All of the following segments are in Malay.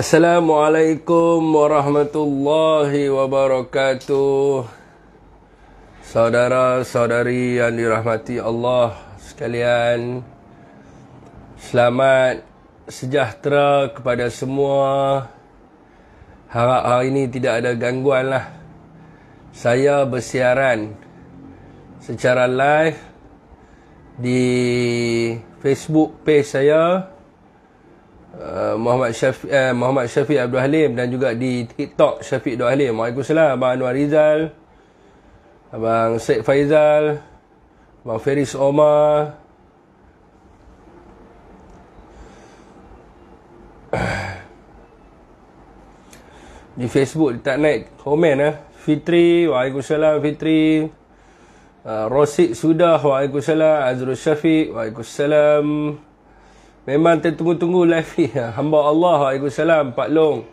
Assalamualaikum warahmatullahi wabarakatuh Saudara-saudari yang dirahmati Allah sekalian Selamat sejahtera kepada semua Harap hari ini tidak ada gangguan lah Saya bersiaran secara live Di Facebook page saya Muhammad Syafi eh, Muhammad Syafi eh, Abdul Halim dan juga di TikTok Syafi Abdul Halim. Waalaikumsalam Abang Anwar Rizal. Abang Syed Faizal. Abang Feris Omar. Di Facebook tak naik komen eh. Fitri, Waalaikumsalam Fitri. Uh, eh, Rosik Sudah, Waalaikumsalam Azrul Syafiq, Waalaikumsalam. Waalaikumsalam. Memang tertunggu-tunggu live ni. Hamba Allah, Waalaikumsalam, Pak Long.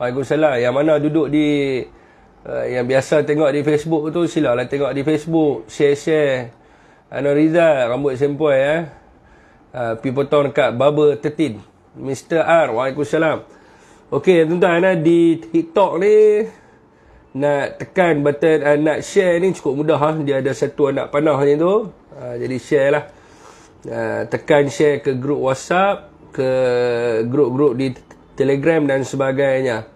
Waalaikumsalam. Yang mana duduk di... Uh, yang biasa tengok di Facebook tu, silalah tengok di Facebook. Share-share. Anwar Riza rambut sempoi eh. Uh, eh, people town dekat Baba 13. Mr. R, Waalaikumsalam. Okey, tuan-tuan, eh, di TikTok ni... Nak tekan button, uh, nak share ni cukup mudah. Ha. Dia ada satu anak panah ni tu. Uh, jadi share lah. Eh, tekan share ke grup WhatsApp, ke grup-grup di Telegram dan sebagainya.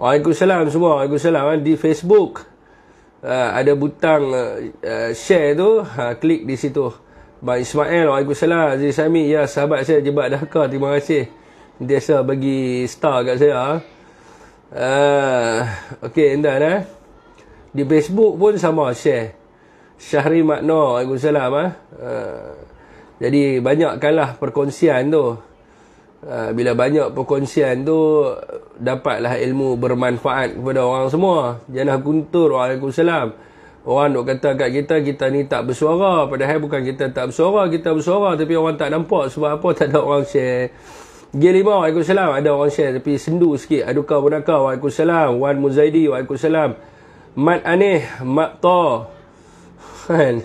Waalaikumsalam semua. Waalaikumsalam. Eh, di Facebook eh, ada butang share tu. Ha, klik di situ. Mak Ismail. Waalaikumsalam. Aziz Sami. Ya, sahabat saya jebat Dhaka. Terima kasih. Biasa bagi star kat saya. Uh, ha. okay, endan eh. Di Facebook pun sama share. Syahri Makno. Waalaikumsalam. Eh. Uh, jadi banyakkanlah perkongsian tu. Ha, bila banyak perkongsian tu, dapatlah ilmu bermanfaat kepada orang semua. Jangan kuntur, Waalaikumsalam. Orang duk kata kat kita, kita ni tak bersuara. Padahal bukan kita tak bersuara, kita bersuara. Tapi orang tak nampak sebab apa, tak ada orang share. G5, Waalaikumsalam. Ada orang share tapi sendu sikit. Aduka Bunaka, Waalaikumsalam. Wan Muzaidi, Waalaikumsalam. Mat Aneh, Mat Toh. Kan?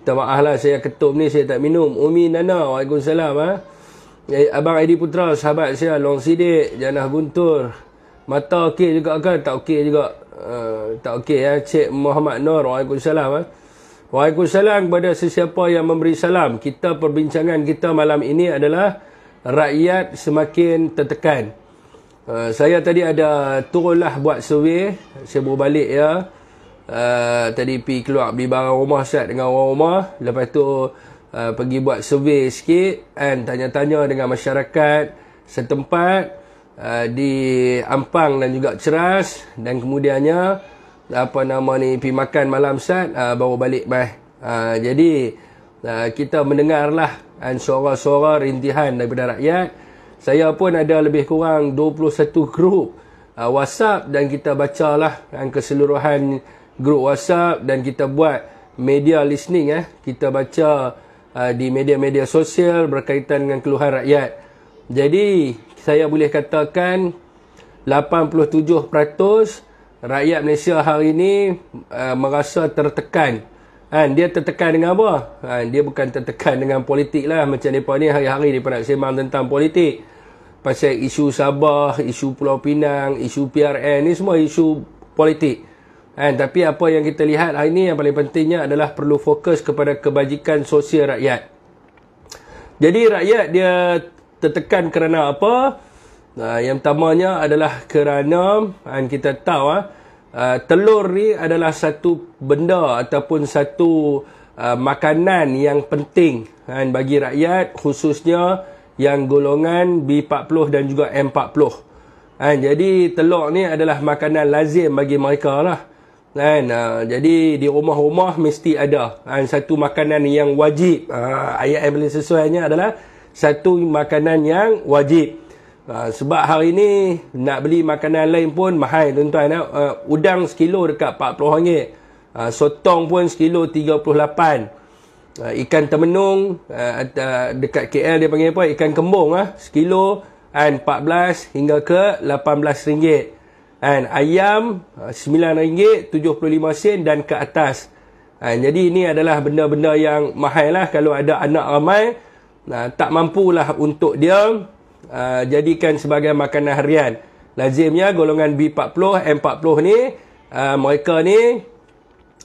Minta maaf lah saya ketum ni saya tak minum. Umi Nana, Waalaikumsalam. Ha? Eh, Abang Aidi Putra, sahabat saya, Long Sidik, Janah Guntur. Mata okey juga kan? Tak okey juga. Uh, tak okey ya. Cik Muhammad Nur, Waalaikumsalam. Ha? Waalaikumsalam kepada sesiapa yang memberi salam. Kita perbincangan kita malam ini adalah rakyat semakin tertekan. Uh, saya tadi ada turunlah buat survey. Saya berbalik balik Ya uh, tadi pi keluar beli barang rumah set dengan orang rumah lepas tu uh, pergi buat survey sikit dan tanya-tanya dengan masyarakat setempat uh, di Ampang dan juga Ceras dan kemudiannya apa nama ni pi makan malam set uh, baru balik mai uh, jadi uh, kita mendengarlah dan suara-suara rintihan daripada rakyat saya pun ada lebih kurang 21 grup uh, WhatsApp dan kita bacalah dan keseluruhan grup WhatsApp dan kita buat media listening eh. Kita baca uh, di media-media sosial berkaitan dengan keluhan rakyat. Jadi saya boleh katakan 87% rakyat Malaysia hari ini uh, merasa tertekan. Kan, dia tertekan dengan apa? Kan, dia bukan tertekan dengan politik lah. Macam mereka ni hari-hari mereka nak sembang tentang politik. Pasal isu Sabah, isu Pulau Pinang, isu PRN ni semua isu politik. Kan? Tapi apa yang kita lihat hari ini yang paling pentingnya adalah perlu fokus kepada kebajikan sosial rakyat. Jadi rakyat dia tertekan kerana apa? Uh, yang pertamanya adalah kerana kan, kita tahu uh, telur ni adalah satu benda ataupun satu ah, makanan yang penting kan, bagi rakyat khususnya yang golongan B40 dan juga M40. Kan, jadi telur ni adalah makanan lazim bagi mereka lah kan uh, jadi di rumah-rumah mesti ada kan satu makanan yang wajib uh, ayat yang paling sesuainya adalah satu makanan yang wajib uh, sebab hari ini nak beli makanan lain pun mahal tuan-tuan uh, udang sekilo dekat 40 ringgit sotong pun sekilo 38 uh, ikan temenung uh, dekat KL dia panggil apa ikan kembung ah uh, sekilo kan 14 hingga ke 18 ringgit And ayam uh, RM9.75 dan ke atas. Kan, jadi ini adalah benda-benda yang mahal lah kalau ada anak ramai. Nah, tak mampulah untuk dia uh, jadikan sebagai makanan harian. Lazimnya golongan B40, M40 ni, uh, mereka ni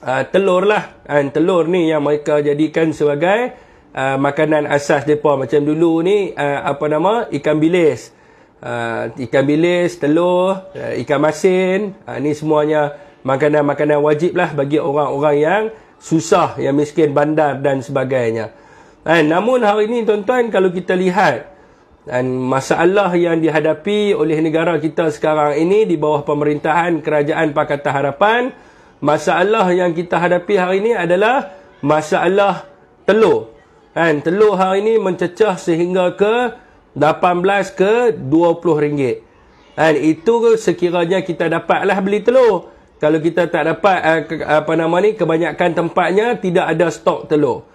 uh, telur lah. And telur ni yang mereka jadikan sebagai uh, makanan asas mereka. Macam dulu ni, uh, apa nama, ikan bilis uh, ikan bilis, telur, uh, ikan masin. Uh, ah, ini semuanya makanan-makanan wajib lah bagi orang-orang yang susah, yang miskin, bandar dan sebagainya. And, namun hari ini tuan-tuan kalau kita lihat dan masalah yang dihadapi oleh negara kita sekarang ini di bawah pemerintahan kerajaan Pakatan Harapan, masalah yang kita hadapi hari ini adalah masalah telur. Kan, telur hari ini mencecah sehingga ke 18 ke 20 ringgit. Kan itu sekiranya kita dapatlah beli telur. Kalau kita tak dapat eh, apa nama ni kebanyakan tempatnya tidak ada stok telur.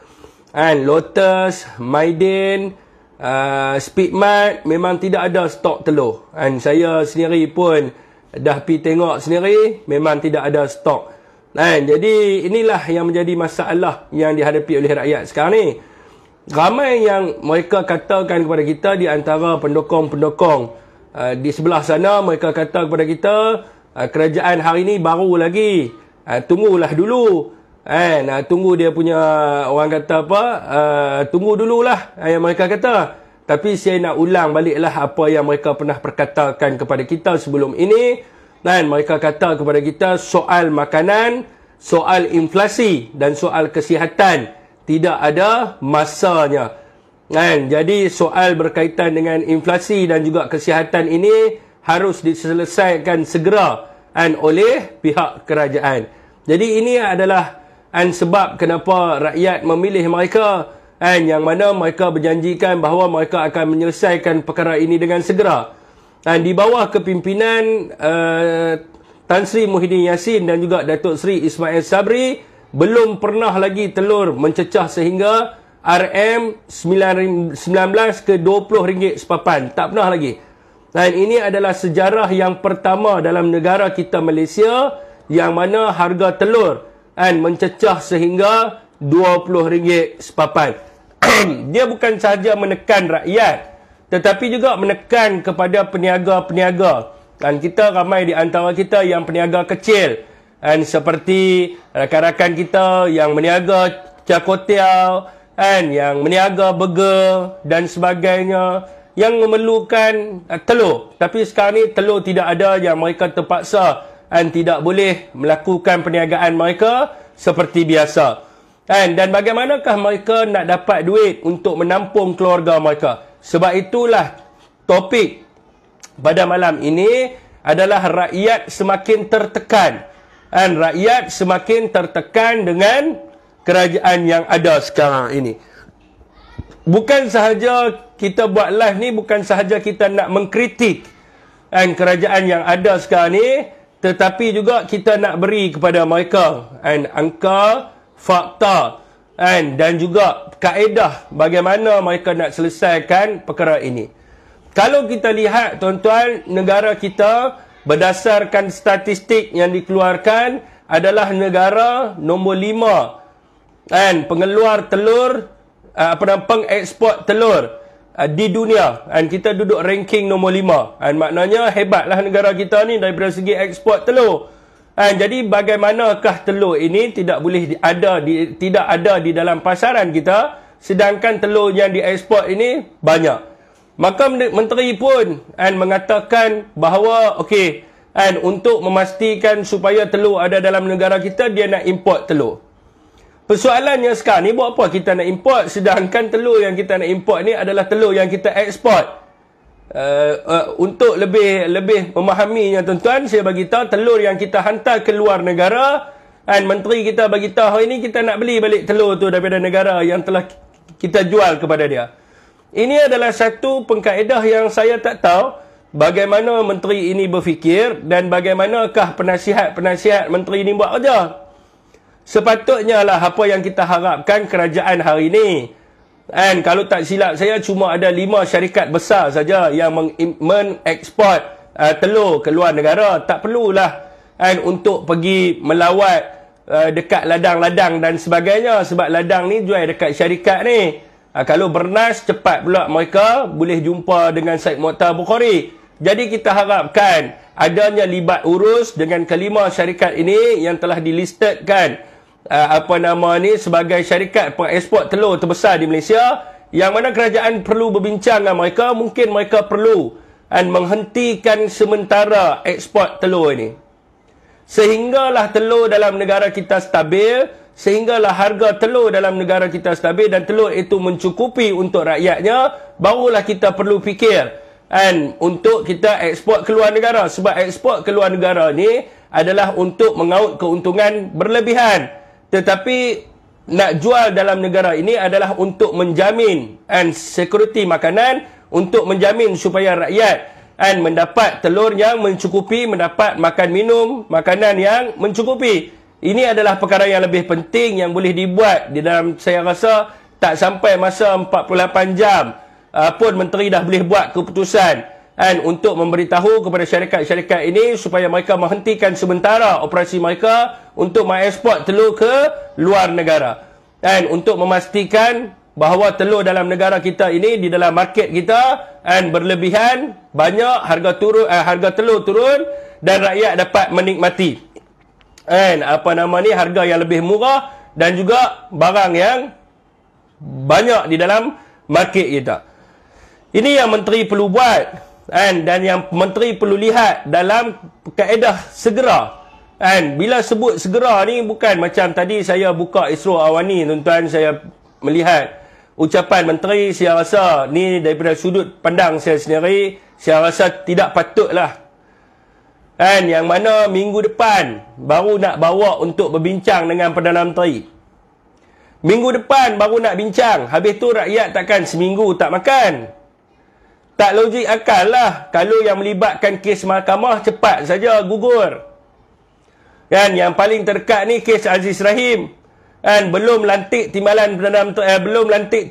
Kan Lotus, Maiden, uh, Speedmart memang tidak ada stok telur. Kan saya sendiri pun dah pi tengok sendiri memang tidak ada stok. Kan jadi inilah yang menjadi masalah yang dihadapi oleh rakyat sekarang ni ramai yang mereka katakan kepada kita di antara pendokong-pendokong uh, di sebelah sana mereka kata kepada kita uh, kerajaan hari ini baru lagi uh, tunggulah dulu kan uh, tunggu dia punya orang kata apa uh, tunggu dululah uh, yang mereka kata tapi saya nak ulang baliklah apa yang mereka pernah perkatakan kepada kita sebelum ini dan mereka kata kepada kita soal makanan soal inflasi dan soal kesihatan tidak ada masanya. Kan? Jadi soal berkaitan dengan inflasi dan juga kesihatan ini harus diselesaikan segera kan, oleh pihak kerajaan. Jadi ini adalah kan, sebab kenapa rakyat memilih mereka kan, yang mana mereka berjanjikan bahawa mereka akan menyelesaikan perkara ini dengan segera. Dan di bawah kepimpinan uh, Tan Sri Muhyiddin Yassin dan juga Datuk Sri Ismail Sabri, belum pernah lagi telur mencecah sehingga RM19 ke RM20 sepapan. Tak pernah lagi. Dan ini adalah sejarah yang pertama dalam negara kita Malaysia yang mana harga telur kan, mencecah sehingga RM20 sepapan. Dia bukan sahaja menekan rakyat tetapi juga menekan kepada peniaga-peniaga. Dan kita ramai di antara kita yang peniaga kecil. And seperti rakan-rakan kita yang meniaga cakotiau and yang meniaga burger dan sebagainya yang memerlukan uh, telur tapi sekarang ni telur tidak ada yang mereka terpaksa and tidak boleh melakukan perniagaan mereka seperti biasa And dan bagaimanakah mereka nak dapat duit untuk menampung keluarga mereka sebab itulah topik pada malam ini adalah rakyat semakin tertekan dan rakyat semakin tertekan dengan kerajaan yang ada sekarang ini. Bukan sahaja kita buat live ni bukan sahaja kita nak mengkritik kan kerajaan yang ada sekarang ni tetapi juga kita nak beri kepada mereka kan angka fakta kan dan juga kaedah bagaimana mereka nak selesaikan perkara ini. Kalau kita lihat tuan-tuan negara kita berdasarkan statistik yang dikeluarkan adalah negara nombor lima kan pengeluar telur uh, apa nama pengeksport telur ah, di dunia dan kita duduk ranking nombor lima dan maknanya hebatlah negara kita ni daripada segi eksport telur kan jadi bagaimanakah telur ini tidak boleh ada di, tidak ada di dalam pasaran kita sedangkan telur yang diekspor ini banyak Maka menteri pun and mengatakan bahawa okey and untuk memastikan supaya telur ada dalam negara kita dia nak import telur. Persoalannya sekarang ni buat apa kita nak import sedangkan telur yang kita nak import ni adalah telur yang kita ekspor. Uh, eh, uh, eh, untuk lebih lebih memahaminya tuan-tuan saya bagi tahu telur yang kita hantar ke luar negara and menteri kita bagi tahu hari ini kita nak beli balik telur tu daripada negara yang telah kita jual kepada dia. Ini adalah satu pengkaedah yang saya tak tahu bagaimana menteri ini berfikir dan bagaimanakah penasihat-penasihat menteri ini buat kerja. Sepatutnya lah apa yang kita harapkan kerajaan hari ini. Dan kalau tak silap saya cuma ada lima syarikat besar saja yang mengekspor uh, telur ke luar negara. Tak perlulah dan untuk pergi melawat uh, dekat ladang-ladang dan sebagainya sebab ladang ni jual dekat syarikat ni. Ha, kalau bernas cepat pula mereka boleh jumpa dengan Said Muqtar Bukhari. Jadi kita harapkan adanya libat urus dengan kelima syarikat ini yang telah dilistedkan uh, apa nama ni sebagai syarikat pengeksport telur terbesar di Malaysia yang mana kerajaan perlu berbincang dengan mereka mungkin mereka perlu dan menghentikan sementara ekspor telur ini sehinggalah telur dalam negara kita stabil sehinggalah harga telur dalam negara kita stabil dan telur itu mencukupi untuk rakyatnya barulah kita perlu fikir And untuk kita ekspor ke luar negara sebab ekspor ke luar negara ni adalah untuk mengaut keuntungan berlebihan tetapi nak jual dalam negara ini adalah untuk menjamin and security makanan untuk menjamin supaya rakyat And mendapat telur yang mencukupi, mendapat makan minum, makanan yang mencukupi. Ini adalah perkara yang lebih penting yang boleh dibuat di dalam saya rasa tak sampai masa 48 jam uh, pun menteri dah boleh buat keputusan And untuk memberitahu kepada syarikat-syarikat ini supaya mereka menghentikan sementara operasi mereka untuk mengeksport telur ke luar negara And untuk memastikan bahawa telur dalam negara kita ini di dalam market kita and berlebihan banyak harga turun eh, harga telur turun dan rakyat dapat menikmati and apa nama ni harga yang lebih murah dan juga barang yang banyak di dalam market kita ini yang menteri perlu buat and dan yang menteri perlu lihat dalam kaedah segera and bila sebut segera ni bukan macam tadi saya buka isro awani tuan-tuan saya melihat ucapan menteri saya rasa ni daripada sudut pandang saya sendiri saya rasa tidak patutlah kan yang mana minggu depan baru nak bawa untuk berbincang dengan Perdana Menteri minggu depan baru nak bincang habis tu rakyat takkan seminggu tak makan tak logik akal lah kalau yang melibatkan kes mahkamah cepat saja gugur kan yang paling terdekat ni kes Aziz Rahim Kan belum lantik timbalan Perdana Menteri eh, belum lantik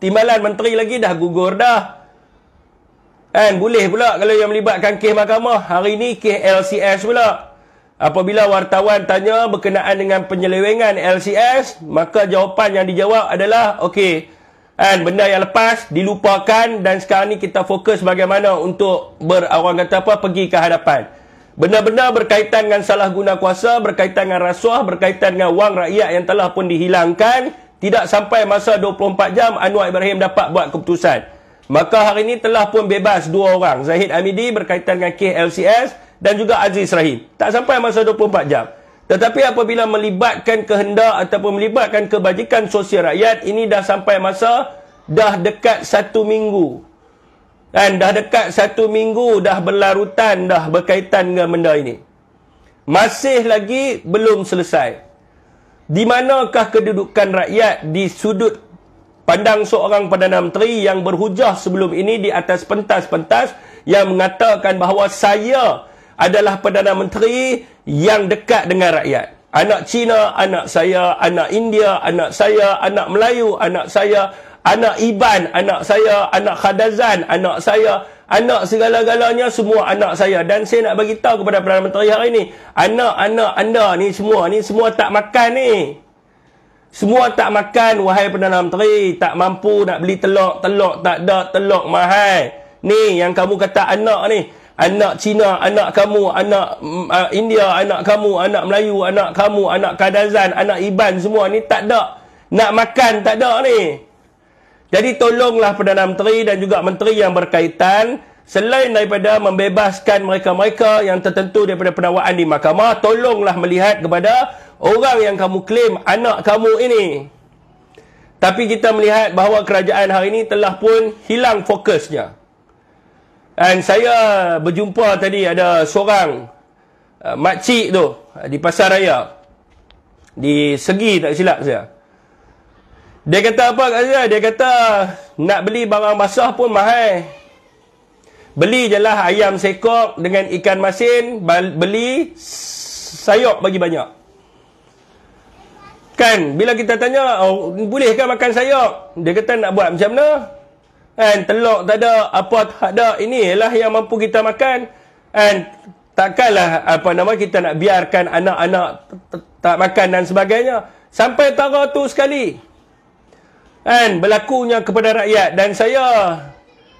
timbalan menteri lagi dah gugur dah. Kan boleh pula kalau yang melibatkan kes mahkamah hari ini kes LCS pula. Apabila wartawan tanya berkenaan dengan penyelewengan LCS, maka jawapan yang dijawab adalah okey. Kan benda yang lepas dilupakan dan sekarang ni kita fokus bagaimana untuk berawang kata apa pergi ke hadapan benda-benda berkaitan dengan salah guna kuasa, berkaitan dengan rasuah, berkaitan dengan wang rakyat yang telah pun dihilangkan, tidak sampai masa 24 jam Anwar Ibrahim dapat buat keputusan. Maka hari ini telah pun bebas dua orang, Zahid Amidi berkaitan dengan KLCS dan juga Aziz Rahim. Tak sampai masa 24 jam. Tetapi apabila melibatkan kehendak ataupun melibatkan kebajikan sosial rakyat, ini dah sampai masa dah dekat satu minggu dan dah dekat satu minggu dah berlarutan dah berkaitan dengan benda ini. Masih lagi belum selesai. Di manakah kedudukan rakyat di sudut pandang seorang Perdana Menteri yang berhujah sebelum ini di atas pentas-pentas yang mengatakan bahawa saya adalah Perdana Menteri yang dekat dengan rakyat. Anak Cina, anak saya, anak India, anak saya, anak Melayu, anak saya, anak Iban, anak saya, anak Khadazan, anak saya, anak segala-galanya semua anak saya. Dan saya nak bagi tahu kepada Perdana Menteri hari ini, anak-anak anda ni semua ni semua tak makan ni. Semua tak makan wahai Perdana Menteri, tak mampu nak beli telok, telok tak ada, telok mahal. Ni yang kamu kata anak ni, anak Cina, anak kamu, anak uh, India, anak kamu, anak Melayu, anak kamu, anak Kadazan, anak Iban semua ni tak ada. Nak makan tak ada ni. Jadi tolonglah Perdana Menteri dan juga Menteri yang berkaitan selain daripada membebaskan mereka-mereka yang tertentu daripada pendakwaan di mahkamah, tolonglah melihat kepada orang yang kamu klaim anak kamu ini. Tapi kita melihat bahawa kerajaan hari ini telah pun hilang fokusnya. Dan saya berjumpa tadi ada seorang uh, makcik tu uh, di pasar raya. Di segi tak silap saya. Dia kata apa kat saya? Dia kata nak beli barang basah pun mahal. Beli jelah ayam sekok dengan ikan masin, beli sayur bagi banyak. Kan bila kita tanya, oh, bolehkah makan sayur? Dia kata nak buat macam mana? Kan telur tak ada, apa tak ada, ini ialah yang mampu kita makan. Kan takkanlah apa nama kita nak biarkan anak-anak tak makan dan sebagainya. Sampai tara tu sekali kan berlakunya kepada rakyat dan saya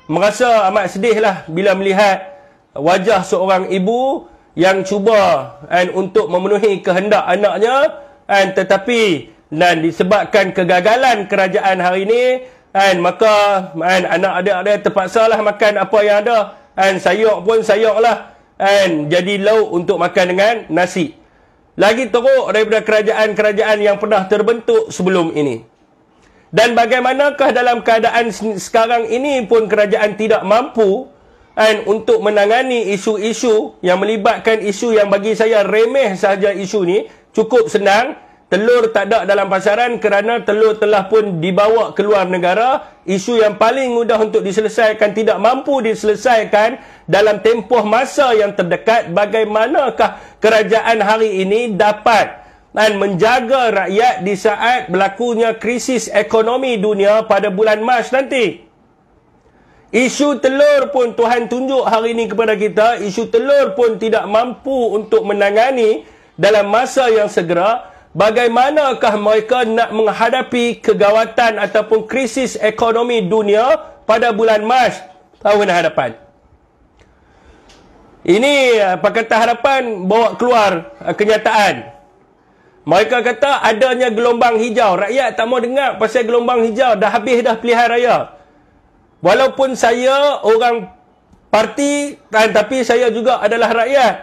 merasa amat sedihlah bila melihat wajah seorang ibu yang cuba kan untuk memenuhi kehendak anaknya kan tetapi dan disebabkan kegagalan kerajaan hari ini kan maka kan anak ada ada terpaksalah makan apa yang ada kan sayur pun sayurlah kan jadi lauk untuk makan dengan nasi lagi teruk daripada kerajaan-kerajaan yang pernah terbentuk sebelum ini dan bagaimanakah dalam keadaan sekarang ini pun kerajaan tidak mampu kan, untuk menangani isu-isu yang melibatkan isu yang bagi saya remeh sahaja isu ni cukup senang telur tak ada dalam pasaran kerana telur telah pun dibawa keluar negara isu yang paling mudah untuk diselesaikan tidak mampu diselesaikan dalam tempoh masa yang terdekat bagaimanakah kerajaan hari ini dapat dan menjaga rakyat di saat berlakunya krisis ekonomi dunia pada bulan Mac nanti. Isu telur pun Tuhan tunjuk hari ini kepada kita, isu telur pun tidak mampu untuk menangani dalam masa yang segera bagaimanakah mereka nak menghadapi kegawatan ataupun krisis ekonomi dunia pada bulan Mac tahun hadapan. Ini eh, Pakatan Harapan bawa keluar eh, kenyataan mereka kata adanya gelombang hijau. Rakyat tak mau dengar pasal gelombang hijau. Dah habis dah pilihan raya. Walaupun saya orang parti, kan, tapi saya juga adalah rakyat.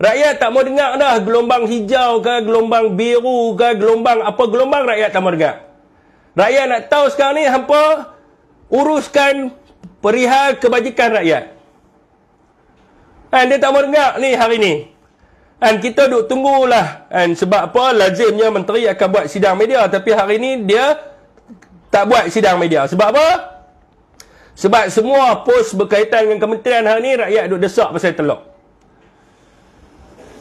Rakyat tak mau dengar dah gelombang hijau ke, gelombang biru ke, gelombang apa gelombang rakyat tak mau dengar. Rakyat nak tahu sekarang ni hampa uruskan perihal kebajikan rakyat. Kan, dia tak mau dengar ni hari ni. Dan kita duk tunggulah. Dan sebab apa lazimnya menteri akan buat sidang media. Tapi hari ini dia tak buat sidang media. Sebab apa? Sebab semua pos berkaitan dengan kementerian hari ini rakyat duk desak pasal telok.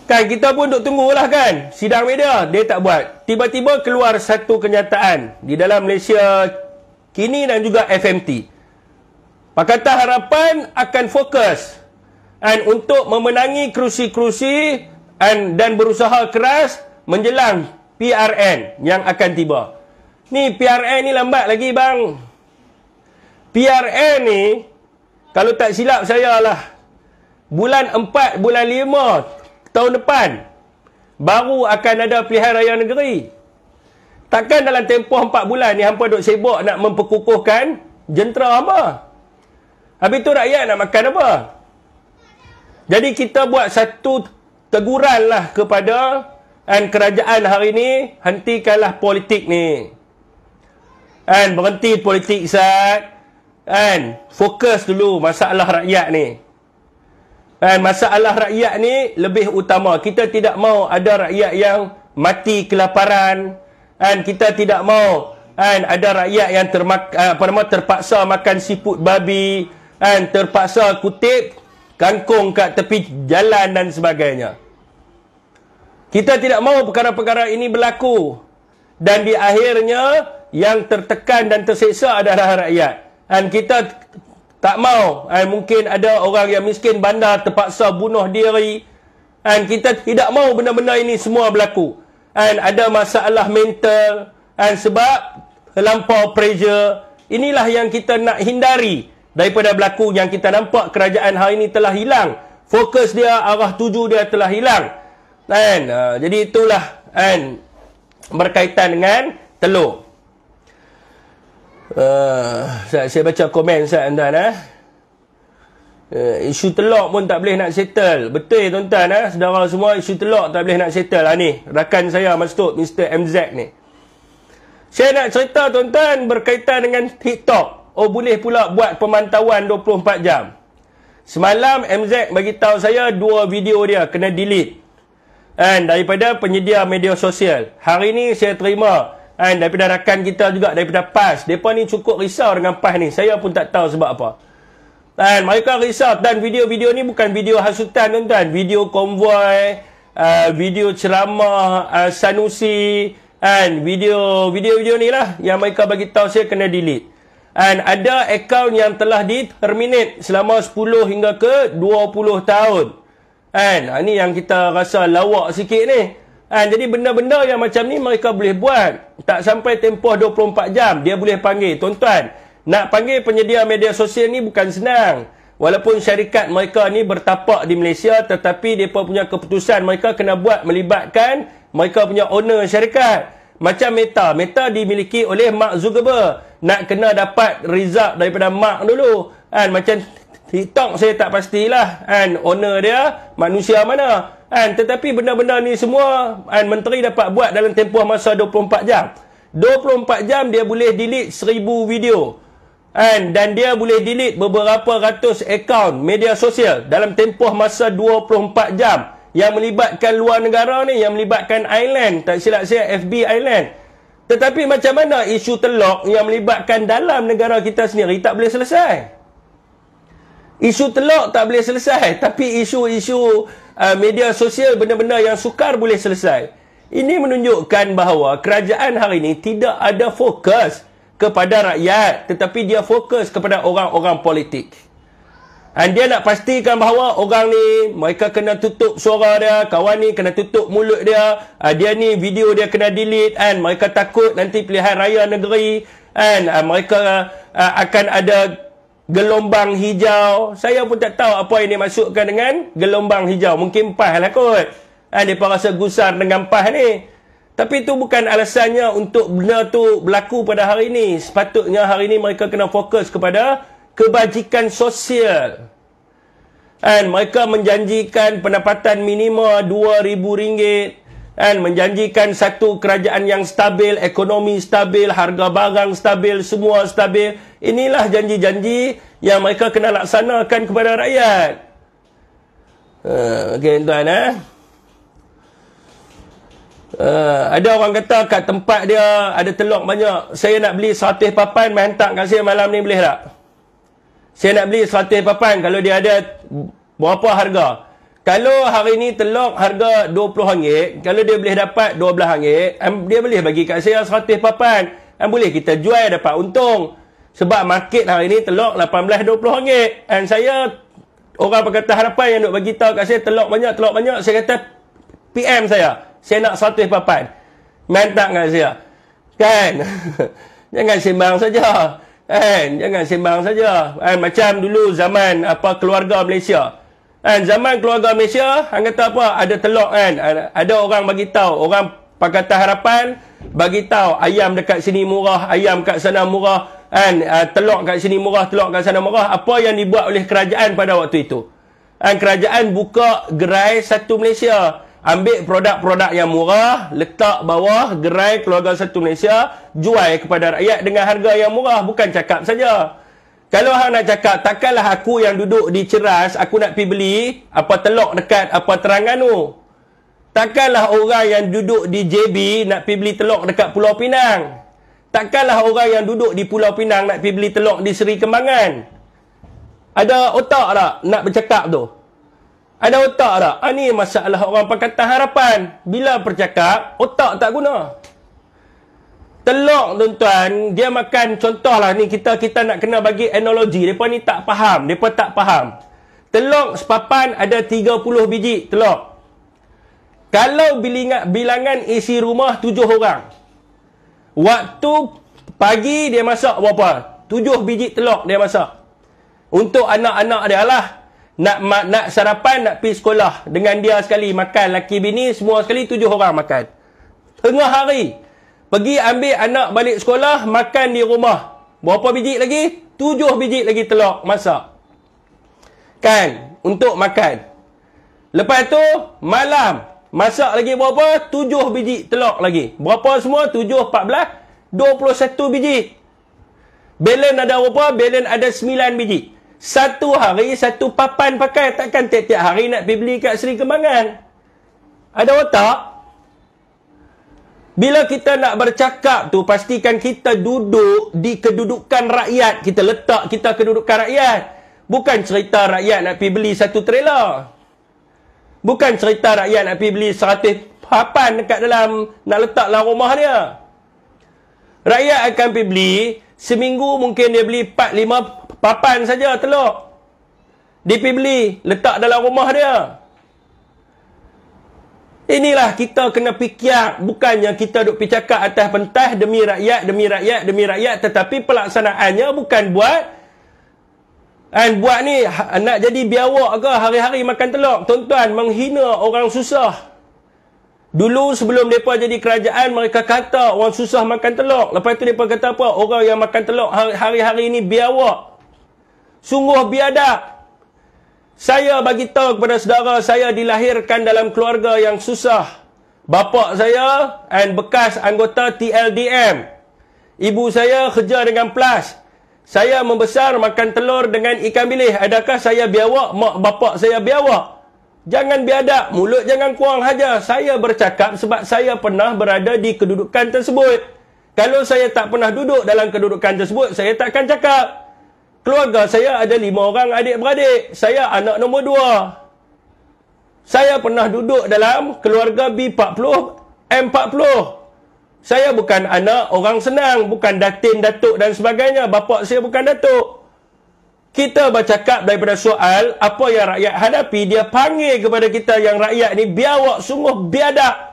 Kan kita pun duk tunggulah kan. Sidang media dia tak buat. Tiba-tiba keluar satu kenyataan di dalam Malaysia kini dan juga FMT. Pakatan Harapan akan fokus dan untuk memenangi kerusi-kerusi and, dan berusaha keras menjelang PRN yang akan tiba. Ni PRN ni lambat lagi bang. PRN ni kalau tak silap saya lah bulan 4 bulan 5 tahun depan baru akan ada pilihan raya negeri. Takkan dalam tempoh 4 bulan ni hampa dok sibuk nak memperkukuhkan jentera apa? Habis tu rakyat nak makan apa? Jadi kita buat satu teguranlah kepada and kerajaan hari ini hentikanlah politik ni and berhenti politik sat and fokus dulu masalah rakyat ni and masalah rakyat ni lebih utama kita tidak mahu ada rakyat yang mati kelaparan and kita tidak mahu and ada rakyat yang eh, terpaksa makan siput babi and terpaksa kutip kangkung kat tepi jalan dan sebagainya. Kita tidak mahu perkara-perkara ini berlaku. Dan di akhirnya, yang tertekan dan tersiksa adalah rakyat. Dan kita tak mahu. Dan eh, mungkin ada orang yang miskin bandar terpaksa bunuh diri. Dan kita tidak mahu benda-benda ini semua berlaku. Dan ada masalah mental. Dan sebab terlampau pressure. Inilah yang kita nak hindari daripada berlaku yang kita nampak kerajaan hari ini telah hilang fokus dia arah tuju dia telah hilang kan uh, jadi itulah kan berkaitan dengan telur uh, saya, saya baca komen saya tuan eh ha. uh, ha, isu telok pun tak boleh nak settle betul tuan-tuan eh saudara semua isu telok tak boleh nak settle lah ni rakan saya maksud Mr MZ ni saya nak cerita tuan-tuan berkaitan dengan TikTok Oh boleh pula buat pemantauan 24 jam. Semalam MZ bagi tahu saya dua video dia kena delete. Kan daripada penyedia media sosial. Hari ini saya terima kan daripada rakan kita juga daripada PAS. Depa ni cukup risau dengan PAS ni. Saya pun tak tahu sebab apa. Kan mereka risau dan video-video ni bukan video hasutan tuan-tuan, video konvoi, uh, video ceramah uh, Sanusi kan video video-video ni lah yang mereka bagi tahu saya kena delete. And ada account yang telah di terminate selama 10 hingga ke 20 tahun. And ini ah, yang kita rasa lawak sikit ni. And jadi benda-benda yang macam ni mereka boleh buat. Tak sampai tempoh 24 jam dia boleh panggil. Tuan-tuan, nak panggil penyedia media sosial ni bukan senang. Walaupun syarikat mereka ni bertapak di Malaysia tetapi mereka punya keputusan mereka kena buat melibatkan mereka punya owner syarikat. Macam Meta. Meta dimiliki oleh Mark Zuckerberg nak kena dapat result daripada mak dulu kan macam TikTok saya tak pastilah kan owner dia manusia mana kan tetapi benda-benda ni semua kan menteri dapat buat dalam tempoh masa 24 jam 24 jam dia boleh delete 1000 video kan dan dia boleh delete beberapa ratus akaun media sosial dalam tempoh masa 24 jam yang melibatkan luar negara ni yang melibatkan island tak silap saya FB island tetapi macam mana isu telok yang melibatkan dalam negara kita sendiri tak boleh selesai? Isu telok tak boleh selesai, tapi isu-isu uh, media sosial benda-benda yang sukar boleh selesai. Ini menunjukkan bahawa kerajaan hari ini tidak ada fokus kepada rakyat, tetapi dia fokus kepada orang-orang politik. And dia nak pastikan bahawa orang ni mereka kena tutup suara dia, kawan ni kena tutup mulut dia, uh, dia ni video dia kena delete and mereka takut nanti pilihan raya negeri and uh, mereka uh, uh akan ada gelombang hijau. Saya pun tak tahu apa yang dimaksudkan dengan gelombang hijau. Mungkin PAH lah kot. And mereka rasa gusar dengan PAH ni. Tapi itu bukan alasannya untuk benda tu berlaku pada hari ini. Sepatutnya hari ini mereka kena fokus kepada kebajikan sosial and mereka menjanjikan pendapatan minima RM2,000 and menjanjikan satu kerajaan yang stabil, ekonomi stabil, harga barang stabil, semua stabil. Inilah janji-janji yang mereka kena laksanakan kepada rakyat. Ah, okay, tuan. Eh? Uh, ada orang kata kat tempat dia ada telur banyak. Saya nak beli satis papan, main tak kasih malam ni boleh Tak. Saya nak beli satu papan kalau dia ada berapa harga. Kalau hari ni telur harga RM20, kalau dia boleh dapat RM12, dia boleh bagi kat saya satu papan. Dan boleh kita jual dapat untung. Sebab market hari ni telur RM18, RM20. Dan saya, orang pekerja harapan yang nak bagi tahu kat saya telur banyak, telur banyak. Saya kata PM saya, saya nak satu papan. Mantap kat saya. Kan? Jangan sembang saja. Kan? Jangan sembang saja. Kan? Macam dulu zaman apa keluarga Malaysia. Kan? Zaman keluarga Malaysia, hang kata apa? Ada telok kan? Ada orang bagi tahu, orang Pakatan Harapan bagi tahu ayam dekat sini murah, ayam kat sana murah, kan? Ah, telok kat sini murah, telok kat sana murah. Apa yang dibuat oleh kerajaan pada waktu itu? Kan? kerajaan buka gerai satu Malaysia. Ambil produk-produk yang murah, letak bawah gerai keluarga satu Malaysia, jual kepada rakyat dengan harga yang murah. Bukan cakap saja. Kalau hang nak cakap, takkanlah aku yang duduk di ceras, aku nak pergi beli apa telok dekat apa Terengganu. Takkanlah orang yang duduk di JB nak pergi beli telok dekat Pulau Pinang. Takkanlah orang yang duduk di Pulau Pinang nak pergi beli telok di Seri Kembangan. Ada otak tak nak bercakap tu? Ada otak tak? Ha, ni masalah orang Pakatan Harapan. Bila bercakap, otak tak guna. Telok tuan-tuan, dia makan contohlah ni kita kita nak kena bagi analogi. Depa ni tak faham, depa tak faham. Telok sepapan ada 30 biji telok. Kalau bilingan, bilangan isi rumah 7 orang. Waktu pagi dia masak berapa? 7 biji telok dia masak. Untuk anak-anak dia lah nak mak, nak sarapan nak pergi sekolah dengan dia sekali makan laki bini semua sekali tujuh orang makan tengah hari pergi ambil anak balik sekolah makan di rumah berapa biji lagi tujuh biji lagi telur masak kan untuk makan lepas tu malam masak lagi berapa tujuh biji telur lagi berapa semua tujuh empat belas dua puluh satu biji balance ada berapa balance ada sembilan biji satu hari, satu papan pakai. Takkan tiap-tiap hari nak pergi beli kat Seri Kemangan. Ada otak? Bila kita nak bercakap tu, pastikan kita duduk di kedudukan rakyat. Kita letak kita kedudukan rakyat. Bukan cerita rakyat nak pergi beli satu trailer. Bukan cerita rakyat nak pergi beli seratus papan dekat dalam, nak letak dalam rumah dia. Rakyat akan pergi beli, seminggu mungkin dia beli 4-5 papan saja teluk. DP beli, letak dalam rumah dia. Inilah kita kena fikir, bukannya kita duk picakak atas pentas demi rakyat, demi rakyat, demi rakyat tetapi pelaksanaannya bukan buat dan buat ni ha, nak jadi biawak ke hari-hari makan telur. Tuan-tuan menghina orang susah. Dulu sebelum mereka jadi kerajaan, mereka kata orang susah makan telur. Lepas tu mereka kata apa? Orang yang makan telur hari-hari ini biawak sungguh biadab saya bagi tahu kepada saudara saya dilahirkan dalam keluarga yang susah bapa saya dan bekas anggota TLDM ibu saya kerja dengan plus saya membesar makan telur dengan ikan bilis adakah saya biawak mak bapa saya biawak jangan biadab mulut jangan kuang haja saya bercakap sebab saya pernah berada di kedudukan tersebut kalau saya tak pernah duduk dalam kedudukan tersebut saya takkan cakap Keluarga saya ada lima orang adik-beradik. Saya anak nombor dua. Saya pernah duduk dalam keluarga B40, M40. Saya bukan anak orang senang. Bukan datin, datuk dan sebagainya. Bapa saya bukan datuk. Kita bercakap daripada soal apa yang rakyat hadapi. Dia panggil kepada kita yang rakyat ni biawak sungguh biadab.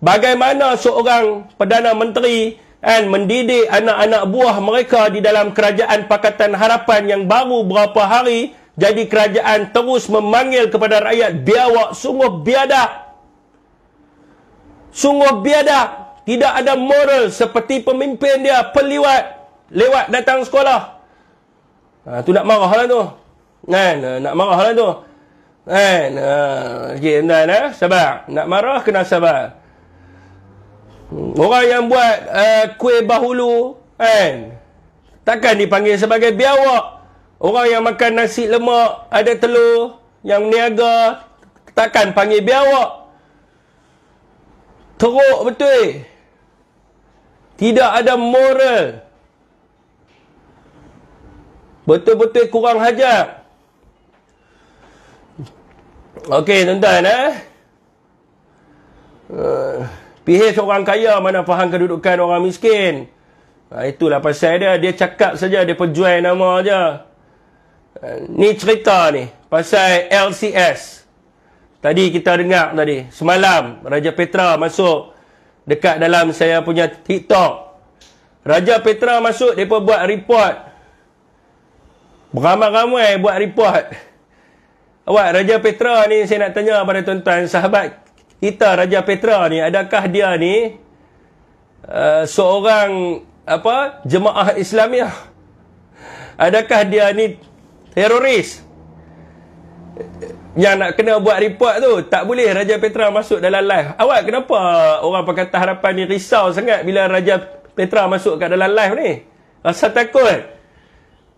Bagaimana seorang Perdana Menteri dan mendidik anak-anak buah mereka di dalam kerajaan Pakatan Harapan yang baru berapa hari jadi kerajaan terus memanggil kepada rakyat biawak sungguh biadab sungguh biadab tidak ada moral seperti pemimpin dia peliwat lewat datang sekolah ha, tu nak marah lah tu kan ha, nak marah lah tu kan ha, ok tuan-tuan ha, sabar nak marah kena sabar Orang yang buat uh, kuih bahulu kan takkan dipanggil sebagai biawak. Orang yang makan nasi lemak ada telur yang berniaga takkan panggil biawak. Teruk betul. Eh? Tidak ada moral. Betul-betul kurang hajat. Okey tuan-tuan eh. Uh. PH orang kaya mana faham kedudukan orang miskin. Ha, itulah pasal dia. Dia cakap saja, dia perjual nama saja. Ha, ni cerita ni. Pasal LCS. Tadi kita dengar tadi. Semalam, Raja Petra masuk dekat dalam saya punya TikTok. Raja Petra masuk, dia mereka buat report. Beramai-ramai buat report. Awak, Raja Petra ni saya nak tanya pada tuan-tuan, sahabat Ita Raja Petra ni adakah dia ni uh, seorang apa jemaah Islamiah? Adakah dia ni teroris? Yang nak kena buat report tu tak boleh Raja Petra masuk dalam live. Awak kenapa orang Pakatan Harapan ni risau sangat bila Raja Petra masuk kat dalam live ni? Rasa takut.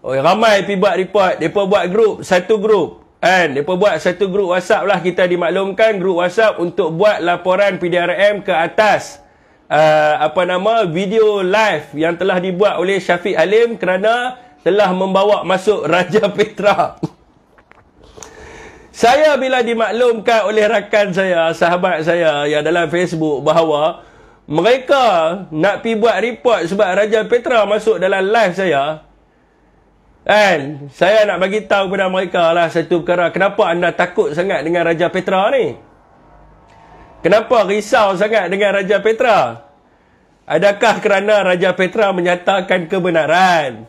Oi ramai pi buat report, depa buat group, satu group. Kan? Mereka buat satu grup WhatsApp lah kita dimaklumkan. Grup WhatsApp untuk buat laporan PDRM ke atas. Uh, apa nama video live yang telah dibuat oleh Syafiq Alim kerana telah membawa masuk Raja Petra. saya bila dimaklumkan oleh rakan saya, sahabat saya yang dalam Facebook bahawa mereka nak pi buat report sebab Raja Petra masuk dalam live saya, Kan? Saya nak bagi tahu kepada mereka lah satu perkara. Kenapa anda takut sangat dengan Raja Petra ni? Kenapa risau sangat dengan Raja Petra? Adakah kerana Raja Petra menyatakan kebenaran?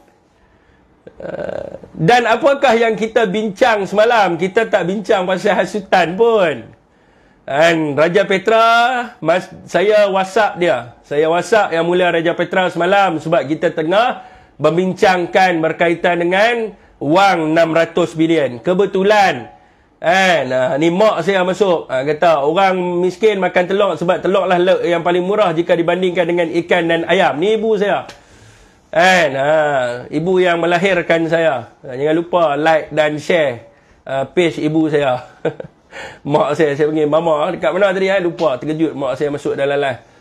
Eh, dan apakah yang kita bincang semalam? Kita tak bincang pasal hasutan pun. Dan Raja Petra, mas, saya whatsapp dia. Saya whatsapp yang mulia Raja Petra semalam sebab kita tengah membincangkan berkaitan dengan wang 600 bilion. Kebetulan eh, nah, ni mak saya masuk ha, kata orang miskin makan telur sebab telur lah yang paling murah jika dibandingkan dengan ikan dan ayam. Ni ibu saya. Kan ha, ibu yang melahirkan saya. Ah, jangan lupa like dan share uh, page ibu saya. mak saya saya panggil mama dekat mana tadi eh lupa terkejut mak saya masuk dalam live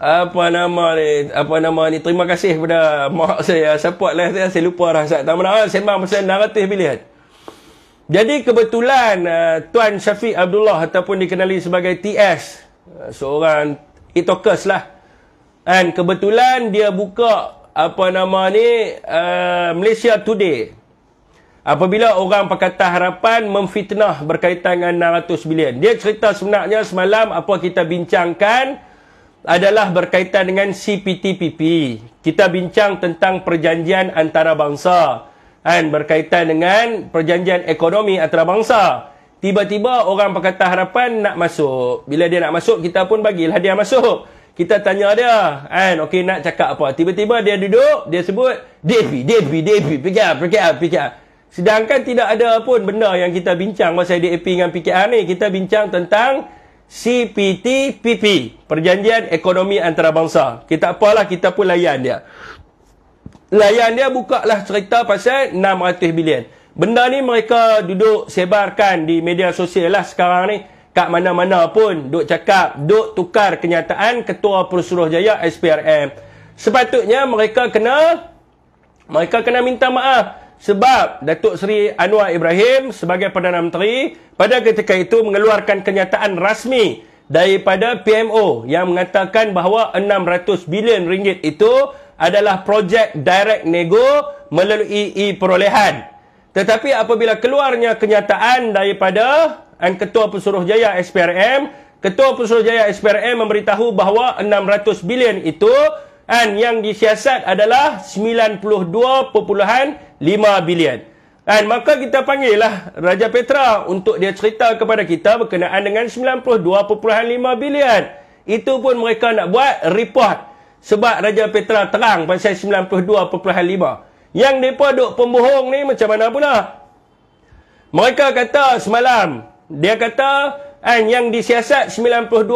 apa nama ni apa nama ni terima kasih kepada mak saya support lah saya saya lupa dah saya tak mana sembang pasal naratif pilihan jadi kebetulan uh, Tuan Syafiq Abdullah ataupun dikenali sebagai TS uh, eh, seorang e-talkers lah dan kebetulan dia buka apa nama ni uh, Malaysia Today apabila orang Pakatan Harapan memfitnah berkaitan dengan 600 bilion dia cerita sebenarnya semalam apa kita bincangkan adalah berkaitan dengan CPTPP. Kita bincang tentang perjanjian antarabangsa dan berkaitan dengan perjanjian ekonomi antarabangsa. Tiba-tiba orang Pakatan Harapan nak masuk. Bila dia nak masuk, kita pun bagilah dia masuk. Kita tanya dia, kan, okay nak cakap apa. Tiba-tiba dia duduk, dia sebut, Devi, Devi, Devi, PKR, PKR, PKR. Sedangkan tidak ada pun benda yang kita bincang pasal DAP dengan PKR ni. Kita bincang tentang CPTPP Perjanjian Ekonomi Antarabangsa Kita apalah kita pun layan dia Layan dia buka lah cerita pasal 600 bilion Benda ni mereka duduk sebarkan di media sosial lah sekarang ni Kat mana-mana pun duk cakap Duk tukar kenyataan Ketua Perusuruh Jaya SPRM Sepatutnya mereka kena Mereka kena minta maaf sebab Datuk Seri Anwar Ibrahim sebagai Perdana Menteri pada ketika itu mengeluarkan kenyataan rasmi daripada PMO yang mengatakan bahawa 600 bilion ringgit itu adalah projek direct nego melalui e-perolehan. Tetapi apabila keluarnya kenyataan daripada An Ketua Pesuruhjaya SPRM, Ketua Pesuruhjaya SPRM memberitahu bahawa 600 bilion itu kan yang disiasat adalah 92.5 bilion kan maka kita panggil lah Raja Petra untuk dia cerita kepada kita berkenaan dengan 92.5 bilion itu pun mereka nak buat report sebab Raja Petra terang pasal 92.5 yang mereka dok pembohong ni macam mana pula mereka kata semalam dia kata dan yang disiasat 92.5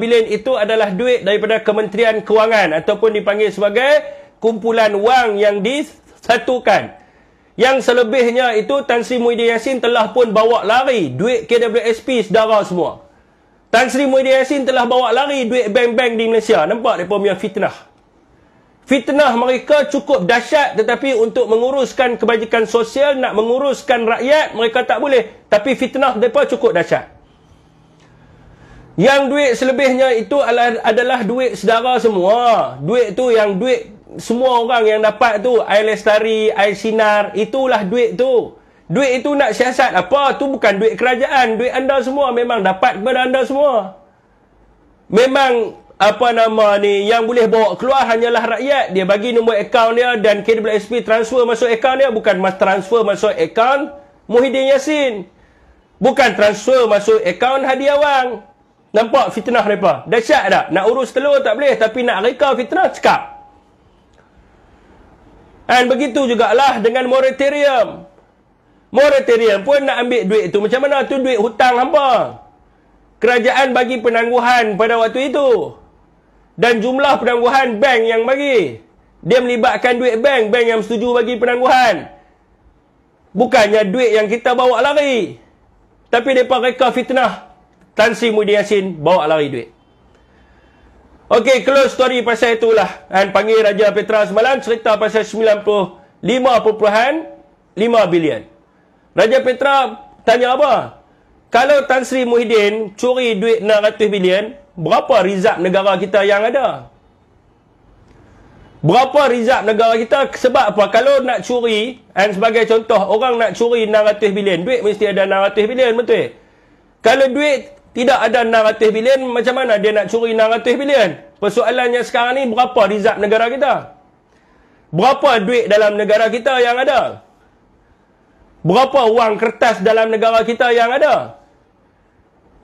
bilion itu adalah duit daripada Kementerian Kewangan ataupun dipanggil sebagai kumpulan wang yang disatukan. Yang selebihnya itu Tan Sri Muhyiddin Yassin telah pun bawa lari duit KWSP sedara semua. Tan Sri Muhyiddin Yassin telah bawa lari duit bank-bank di Malaysia. Nampak mereka punya fitnah. Fitnah mereka cukup dahsyat tetapi untuk menguruskan kebajikan sosial, nak menguruskan rakyat, mereka tak boleh. Tapi fitnah mereka cukup dahsyat. Yang duit selebihnya itu adalah, adalah duit sedara semua. Duit tu yang duit semua orang yang dapat tu. Air lestari, air sinar. Itulah duit tu. Duit itu nak siasat apa? Tu bukan duit kerajaan. Duit anda semua memang dapat kepada anda semua. Memang apa nama ni yang boleh bawa keluar hanyalah rakyat dia bagi nombor akaun dia dan KWSP transfer masuk akaun dia bukan mas transfer masuk akaun Muhyiddin Yassin bukan transfer masuk akaun Hadi Awang Nampak fitnah mereka. Dahsyat tak? Nak urus telur tak boleh. Tapi nak reka fitnah, cekap. Dan begitu jugalah dengan moratorium. Moratorium pun nak ambil duit itu. Macam mana tu duit hutang hampa? Kerajaan bagi penangguhan pada waktu itu. Dan jumlah penangguhan bank yang bagi. Dia melibatkan duit bank. Bank yang setuju bagi penangguhan. Bukannya duit yang kita bawa lari. Tapi mereka reka fitnah. Tan Sri Mudi Yassin bawa lari duit. Okey, close story pasal itulah. Dan panggil Raja Petra semalam cerita pasal 95.5 bilion. Raja Petra tanya apa? Kalau Tan Sri Muhyiddin curi duit 600 bilion, berapa rizab negara kita yang ada? Berapa rizab negara kita? Sebab apa? Kalau nak curi, dan sebagai contoh, orang nak curi 600 bilion, duit mesti ada 600 bilion, betul? Kalau duit tidak ada 600 bilion, macam mana dia nak curi 600 bilion? Persoalannya sekarang ni berapa rizab negara kita? Berapa duit dalam negara kita yang ada? Berapa wang kertas dalam negara kita yang ada?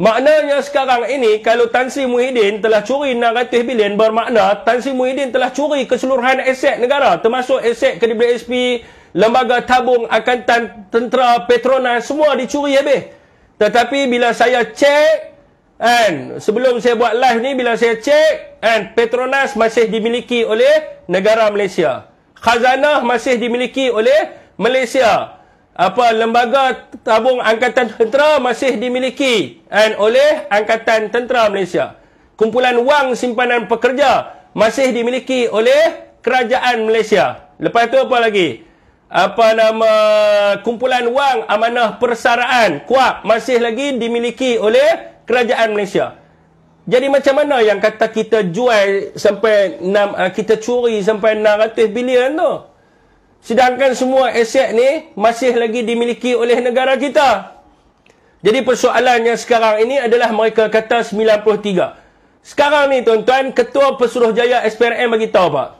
Maknanya sekarang ini kalau Tan Sri Muhyiddin telah curi 600 bilion bermakna Tan Sri Muhyiddin telah curi keseluruhan aset negara termasuk aset kredit SP, lembaga tabung, akantan, tentera, Petronas semua dicuri habis. Tetapi bila saya cek and sebelum saya buat live ni bila saya cek and Petronas masih dimiliki oleh negara Malaysia. Khazanah masih dimiliki oleh Malaysia. Apa lembaga tabung angkatan tentera masih dimiliki and oleh angkatan tentera Malaysia. Kumpulan wang simpanan pekerja masih dimiliki oleh kerajaan Malaysia. Lepas tu apa lagi? apa nama kumpulan wang amanah persaraan kuap masih lagi dimiliki oleh kerajaan Malaysia. Jadi macam mana yang kata kita jual sampai 6 ah, kita curi sampai 600 bilion tu? Sedangkan semua aset ni masih lagi dimiliki oleh negara kita. Jadi persoalannya sekarang ini adalah mereka kata 93. Sekarang ni tuan-tuan, Ketua Pesuruhjaya SPRM bagi tahu Pak.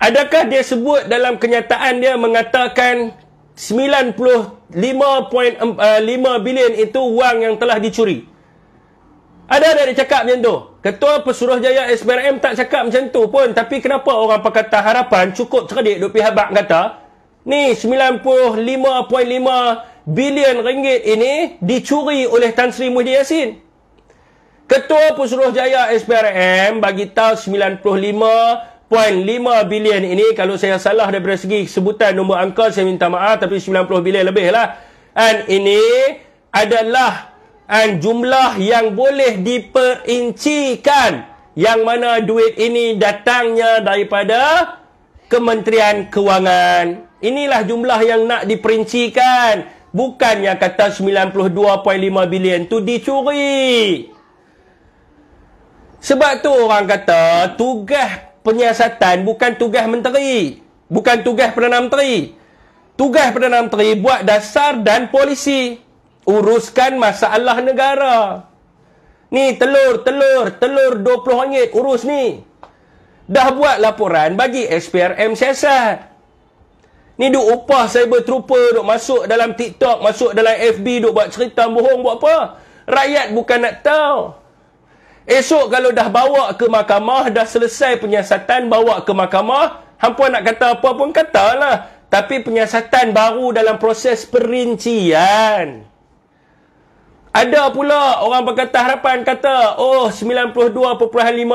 Adakah dia sebut dalam kenyataan dia mengatakan 95.5 eh, bilion itu wang yang telah dicuri? Ada ada dia cakap macam tu. Ketua Pesuruhjaya SPRM tak cakap macam tu pun. Tapi kenapa orang Pakata Harapan cukup cerdik duk pihak bank kata, ni 95.5 bilion ringgit ini dicuri oleh Tan Sri Muhyiddin Yassin. Ketua Pesuruhjaya SPRM bagi tahu 95 1.5 bilion ini kalau saya salah daripada segi sebutan nombor angka saya minta maaf tapi 90 bilion lebih lah and ini adalah and jumlah yang boleh diperincikan yang mana duit ini datangnya daripada Kementerian Kewangan inilah jumlah yang nak diperincikan bukan yang kata 92.5 bilion tu dicuri sebab tu orang kata tugas penyiasatan bukan tugas menteri. Bukan tugas Perdana Menteri. Tugas Perdana Menteri buat dasar dan polisi. Uruskan masalah negara. Ni telur, telur, telur 20 ringgit urus ni. Dah buat laporan bagi SPRM siasat. Ni duk upah cyber trooper, duk masuk dalam TikTok, masuk dalam FB, duk buat cerita bohong buat apa. Rakyat bukan nak tahu. Esok kalau dah bawa ke mahkamah, dah selesai penyiasatan, bawa ke mahkamah, hampuan nak kata apa pun katalah. Tapi penyiasatan baru dalam proses perincian. Ada pula orang berkata harapan kata, oh 92.5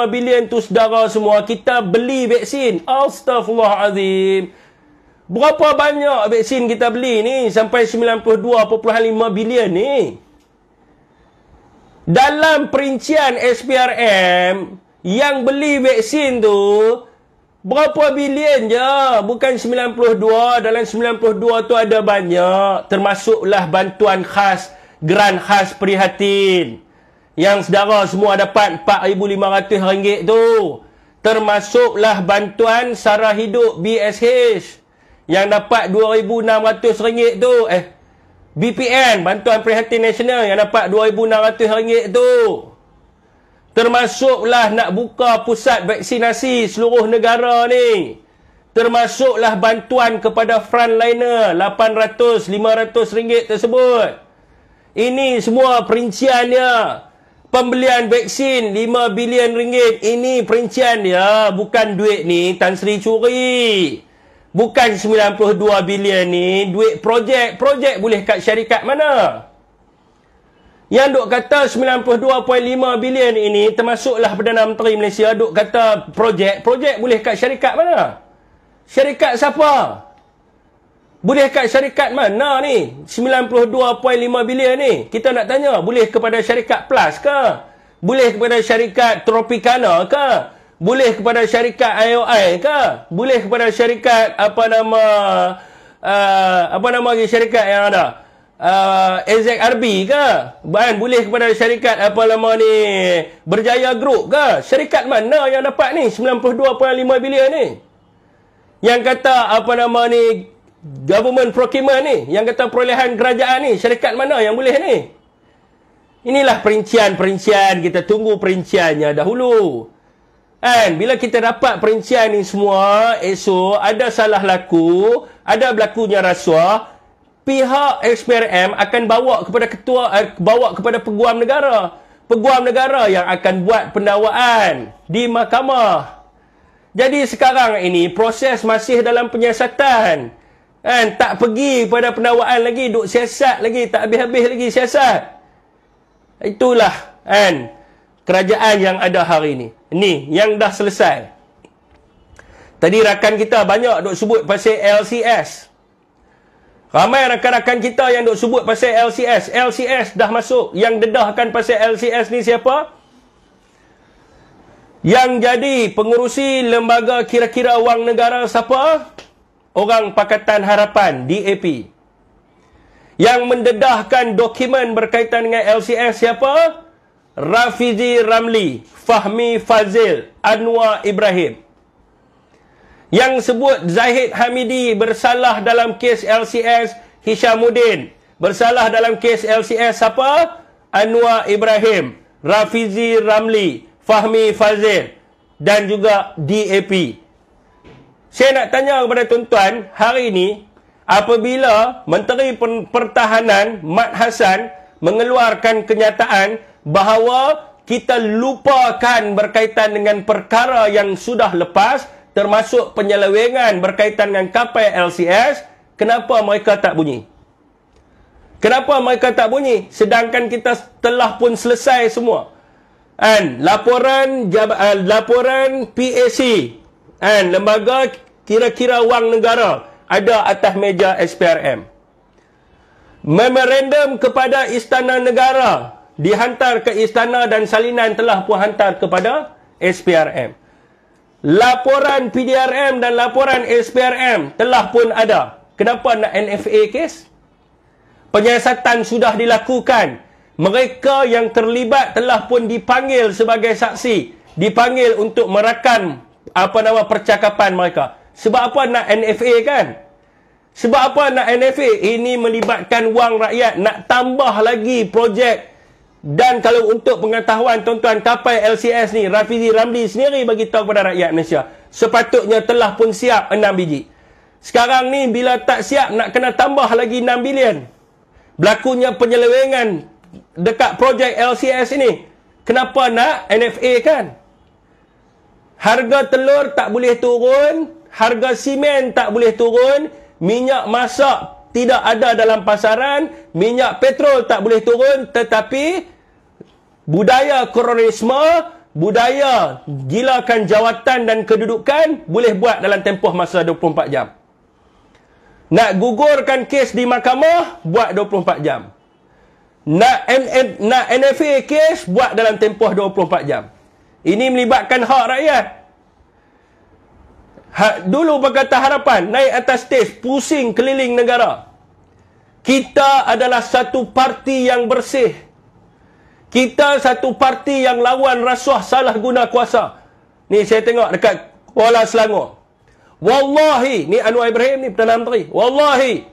bilion tu sedara semua, kita beli vaksin. Astaghfirullahalazim. Berapa banyak vaksin kita beli ni sampai 92.5 bilion ni? dalam perincian SPRM yang beli vaksin tu berapa bilion je bukan 92 dalam 92 tu ada banyak termasuklah bantuan khas grand khas prihatin yang sedara semua dapat RM4,500 tu termasuklah bantuan sarah hidup BSH yang dapat RM2,600 tu eh BPN, Bantuan Prihatin Nasional yang dapat RM2,600 tu. Termasuklah nak buka pusat vaksinasi seluruh negara ni. Termasuklah bantuan kepada frontliner RM800, RM500 tersebut. Ini semua perinciannya. Pembelian vaksin RM5 bilion. Ini perincian dia. Bukan duit ni Tan Sri curi. Bukan 92 bilion ni duit projek. Projek boleh kat syarikat mana? Yang duk kata 92.5 bilion ini termasuklah Perdana Menteri Malaysia duk kata projek. Projek boleh kat syarikat mana? Syarikat siapa? Boleh kat syarikat mana ni? 92.5 bilion ni. Kita nak tanya, boleh kepada syarikat Plus ke? Boleh kepada syarikat Tropicana ke? boleh kepada syarikat IOI ke? Boleh kepada syarikat apa nama uh, apa nama lagi syarikat yang ada? Uh, RB ke? Bukan, boleh kepada syarikat apa nama ni Berjaya Group ke? Syarikat mana yang dapat ni 92.5 bilion ni? Yang kata apa nama ni government procurement ni, yang kata perolehan kerajaan ni, syarikat mana yang boleh ni? Inilah perincian-perincian, kita tunggu perinciannya dahulu. Kan? Bila kita dapat perincian ni semua, esok ada salah laku, ada berlakunya rasuah, pihak SPRM akan bawa kepada ketua eh, bawa kepada peguam negara. Peguam negara yang akan buat pendawaan di mahkamah. Jadi sekarang ini proses masih dalam penyiasatan. Kan? Tak pergi kepada pendawaan lagi, duk siasat lagi, tak habis-habis lagi siasat. Itulah kan kerajaan yang ada hari ini ni yang dah selesai. Tadi rakan kita banyak dok sebut pasal LCS. Ramai rakan-rakan kita yang dok sebut pasal LCS. LCS dah masuk. Yang dedahkan pasal LCS ni siapa? Yang jadi pengurusi lembaga kira-kira wang negara siapa? Orang Pakatan Harapan, DAP. Yang mendedahkan dokumen berkaitan dengan LCS Siapa? Rafizi Ramli, Fahmi Fazil, Anwar Ibrahim. Yang sebut Zahid Hamidi bersalah dalam kes LCS Hishamuddin. Bersalah dalam kes LCS siapa? Anwar Ibrahim, Rafizi Ramli, Fahmi Fazil dan juga DAP. Saya nak tanya kepada tuan-tuan hari ini apabila Menteri Pertahanan Mat Hassan mengeluarkan kenyataan bahawa kita lupakan berkaitan dengan perkara yang sudah lepas termasuk penyelewengan berkaitan dengan kapal LCS kenapa mereka tak bunyi kenapa mereka tak bunyi sedangkan kita telah pun selesai semua and laporan jab, uh, laporan PAC and lembaga kira-kira wang negara ada atas meja SPRM memorandum kepada istana negara dihantar ke istana dan salinan telah pun hantar kepada SPRM. Laporan PDRM dan laporan SPRM telah pun ada. Kenapa nak NFA kes? Penyiasatan sudah dilakukan. Mereka yang terlibat telah pun dipanggil sebagai saksi. Dipanggil untuk merakam apa nama percakapan mereka. Sebab apa nak NFA kan? Sebab apa nak NFA? Ini melibatkan wang rakyat. Nak tambah lagi projek dan kalau untuk pengetahuan tuan-tuan tapai LCS ni Rafizi Ramli sendiri bagi tahu kepada rakyat Malaysia sepatutnya telah pun siap 6 biji sekarang ni bila tak siap nak kena tambah lagi 6 bilion berlakunya penyelewengan dekat projek LCS ini kenapa nak NFA kan harga telur tak boleh turun harga simen tak boleh turun minyak masak tidak ada dalam pasaran minyak petrol tak boleh turun tetapi budaya kolonialisme, budaya gilakan jawatan dan kedudukan boleh buat dalam tempoh masa 24 jam. Nak gugurkan kes di mahkamah buat 24 jam. Nak NN, nak NFA kes buat dalam tempoh 24 jam. Ini melibatkan hak rakyat. Ha, dulu Pakatan Harapan naik atas stage pusing keliling negara. Kita adalah satu parti yang bersih. Kita satu parti yang lawan rasuah salah guna kuasa. Ni saya tengok dekat Kuala Selangor. Wallahi, ni Anwar Ibrahim ni Perdana Menteri. Wallahi.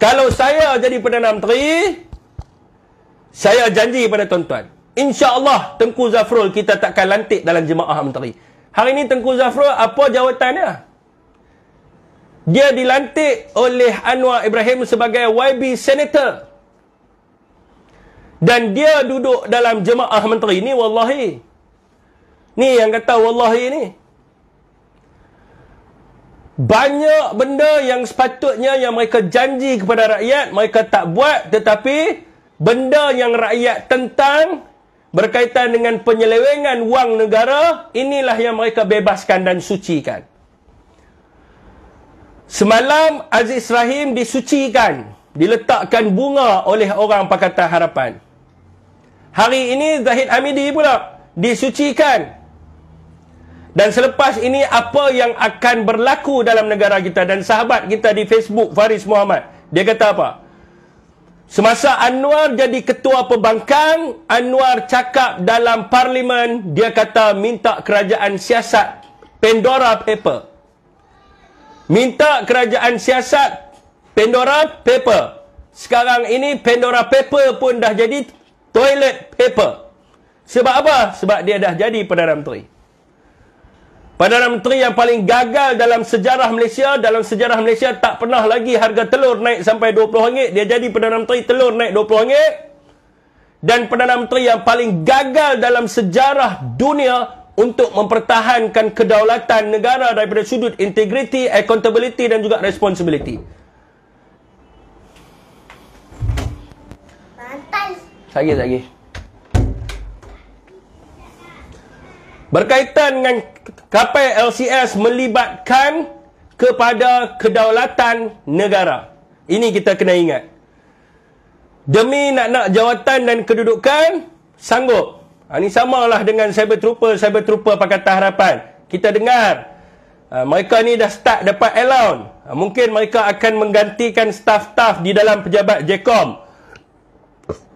Kalau saya jadi Perdana Menteri, saya janji pada tuan-tuan. InsyaAllah Tengku Zafrul kita takkan lantik dalam jemaah menteri. Hari ini Tengku Zafrul apa jawatannya? Dia dilantik oleh Anwar Ibrahim sebagai YB Senator. Dan dia duduk dalam jemaah menteri ni wallahi. Ni yang kata wallahi ni. Banyak benda yang sepatutnya yang mereka janji kepada rakyat, mereka tak buat tetapi benda yang rakyat tentang berkaitan dengan penyelewengan wang negara, inilah yang mereka bebaskan dan sucikan. Semalam Aziz Rahim disucikan, diletakkan bunga oleh orang Pakatan Harapan. Hari ini Zahid Hamidi pula disucikan. Dan selepas ini apa yang akan berlaku dalam negara kita dan sahabat kita di Facebook Faris Muhammad. Dia kata apa? Semasa Anwar jadi ketua pembangkang, Anwar cakap dalam parlimen, dia kata minta kerajaan siasat Pandora Paper. Minta kerajaan siasat Pandora Paper. Sekarang ini Pandora Paper pun dah jadi toilet paper. Sebab apa? Sebab dia dah jadi Perdana Menteri. Perdana Menteri yang paling gagal dalam sejarah Malaysia, dalam sejarah Malaysia tak pernah lagi harga telur naik sampai RM20. Dia jadi Perdana Menteri telur naik RM20. Dan Perdana Menteri yang paling gagal dalam sejarah dunia untuk mempertahankan kedaulatan negara daripada sudut integriti, accountability dan juga responsibility. Sagi sagi. Berkaitan dengan kapal LCS melibatkan kepada kedaulatan negara. Ini kita kena ingat. Demi nak-nak jawatan dan kedudukan, sanggup. Ha, ini samalah dengan cyber trooper-cyber trooper Pakatan Harapan. Kita dengar, ha, mereka ni dah start dapat allowance. Ha, mungkin mereka akan menggantikan staf-staf di dalam pejabat JCOM. JCOM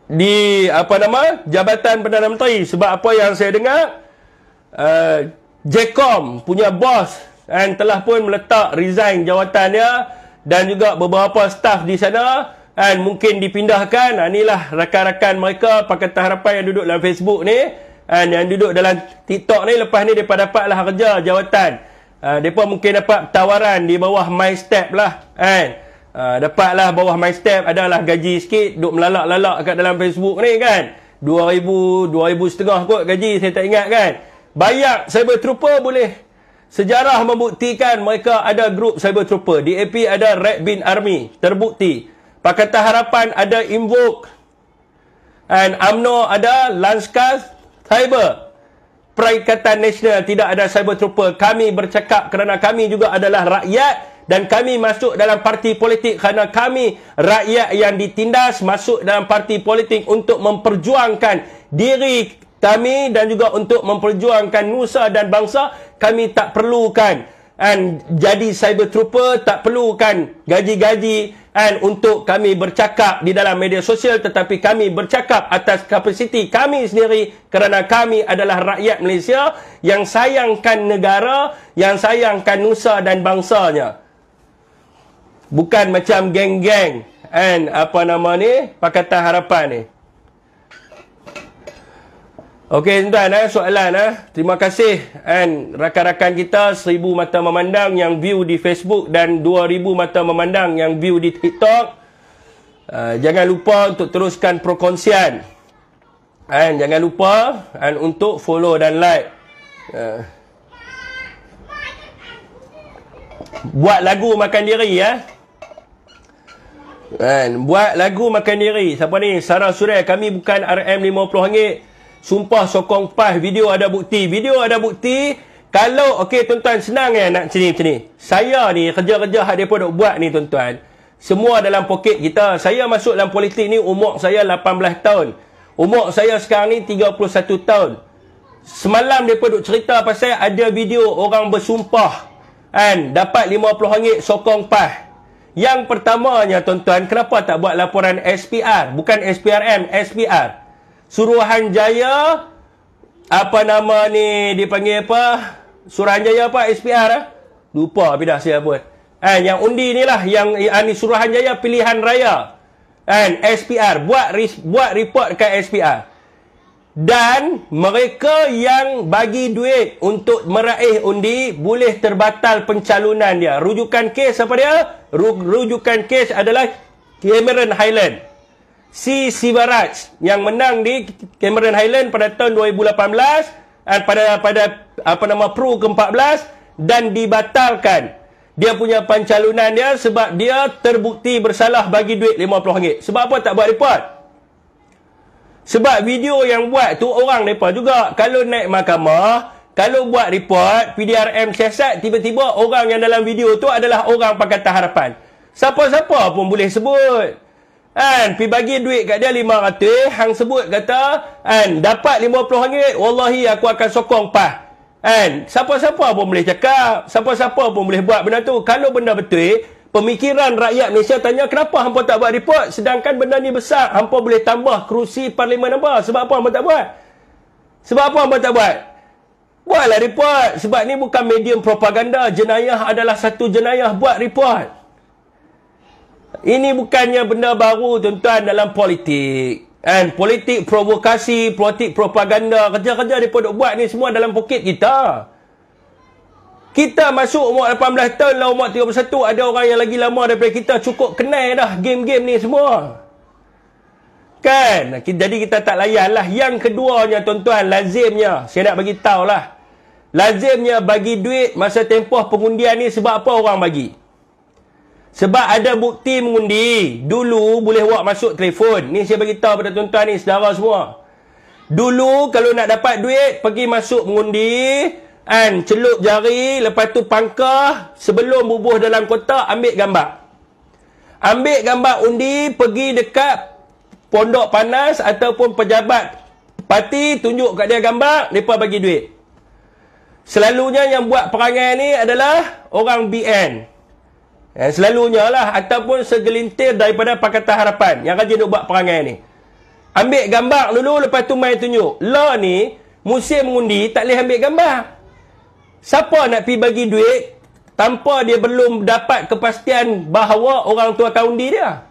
di apa nama Jabatan Perdana Menteri sebab apa yang saya dengar uh, eh, JCOM punya bos kan telah pun meletak resign jawatannya dan juga beberapa staf di sana kan mungkin dipindahkan ha, inilah rakan-rakan mereka Pakatan Harapan yang duduk dalam Facebook ni kan yang duduk dalam TikTok ni lepas ni depa dapatlah kerja jawatan uh, ha, depa mungkin dapat tawaran di bawah MyStep lah kan Ah, dapatlah bawah my step adalah gaji sikit duk melalak-lalak kat dalam Facebook ni kan 2000 2000 setengah kot gaji saya tak ingat kan banyak cyber trooper boleh sejarah membuktikan mereka ada grup cyber trooper DAP ada Red Bin Army terbukti Pakatan Harapan ada Invoke and AMNO ada Lanskas Cyber Perikatan Nasional tidak ada cyber trooper kami bercakap kerana kami juga adalah rakyat dan kami masuk dalam parti politik kerana kami rakyat yang ditindas masuk dalam parti politik untuk memperjuangkan diri kami dan juga untuk memperjuangkan nusa dan bangsa kami tak perlukan and jadi cyber trooper tak perlukan gaji-gaji and untuk kami bercakap di dalam media sosial tetapi kami bercakap atas kapasiti kami sendiri kerana kami adalah rakyat Malaysia yang sayangkan negara yang sayangkan nusa dan bangsanya bukan macam geng-geng and apa nama ni pakatan harapan ni Okey tuan-tuan eh, soalan eh. Terima kasih and rakan-rakan kita 1000 mata memandang yang view di Facebook dan 2000 mata memandang yang view di TikTok. Uh, jangan lupa untuk teruskan perkongsian. And jangan lupa and untuk follow dan like. Uh. Buat lagu makan diri ya. Eh. Kan? Buat lagu makan diri. Siapa ni? Sarah Surai. Kami bukan RM50 ringgit. Sumpah sokong PAS. Video ada bukti. Video ada bukti. Kalau, okey tuan-tuan, senang kan nak sini sini. Saya ni, kerja-kerja hak mereka duk buat ni tuan-tuan. Semua dalam poket kita. Saya masuk dalam politik ni, umur saya 18 tahun. Umur saya sekarang ni 31 tahun. Semalam mereka duk cerita pasal ada video orang bersumpah. Kan? Dapat RM50 sokong PAS. Yang pertamanya tuan-tuan, kenapa tak buat laporan SPR? Bukan SPRM, SPR. Suruhanjaya, apa nama ni dipanggil apa? Suruhanjaya apa? SPR? Eh? Lupa bila saya buat. Eh, yang undi ni lah, yang ini Suruhanjaya pilihan raya. Eh, SPR, buat buat report dekat SPR dan mereka yang bagi duit untuk meraih undi boleh terbatal pencalonan dia. Rujukan kes apa dia? Rujukan kes adalah Cameron Highland. Si Sivaraj yang menang di Cameron Highland pada tahun 2018 eh, pada pada apa nama Pro ke-14 dan dibatalkan. Dia punya pencalonan dia sebab dia terbukti bersalah bagi duit RM50. Sebab apa tak buat report? Sebab video yang buat tu orang mereka juga. Kalau naik mahkamah, kalau buat report, PDRM siasat, tiba-tiba orang yang dalam video tu adalah orang Pakatan Harapan. Siapa-siapa pun boleh sebut. Kan, pergi bagi duit kat dia RM500, hang sebut kata, kan, dapat RM50, wallahi aku akan sokong PAH. Kan, siapa-siapa pun boleh cakap, siapa-siapa pun boleh buat benda tu. Kalau benda betul, pemikiran rakyat Malaysia tanya kenapa hampa tak buat report sedangkan benda ni besar hampa boleh tambah kerusi parlimen hampa sebab apa hampa tak buat sebab apa hampa tak buat buatlah report sebab ni bukan medium propaganda jenayah adalah satu jenayah buat report ini bukannya benda baru tuan-tuan dalam politik and politik provokasi politik propaganda kerja-kerja mereka duk buat ni semua dalam poket kita kita masuk umur 18 tahun lah umur 31 ada orang yang lagi lama daripada kita cukup kenal dah game-game ni semua kan jadi kita tak layan lah yang keduanya tuan-tuan lazimnya saya nak bagi tahu lah lazimnya bagi duit masa tempoh pengundian ni sebab apa orang bagi sebab ada bukti mengundi dulu boleh buat masuk telefon ni saya bagi tahu pada tuan-tuan ni saudara semua dulu kalau nak dapat duit pergi masuk mengundi Kan, celup jari, lepas tu pangkah, sebelum bubuh dalam kotak, ambil gambar. Ambil gambar undi, pergi dekat pondok panas ataupun pejabat parti, tunjuk kat dia gambar, mereka bagi duit. Selalunya yang buat perangai ni adalah orang BN. Yang eh, selalunya lah, ataupun segelintir daripada Pakatan Harapan yang rajin nak buat perangai ni. Ambil gambar dulu, lepas tu main tunjuk. Law ni, musim mengundi, tak boleh ambil gambar siapa nak pi bagi duit tanpa dia belum dapat kepastian bahawa orang tua tahu undi dia?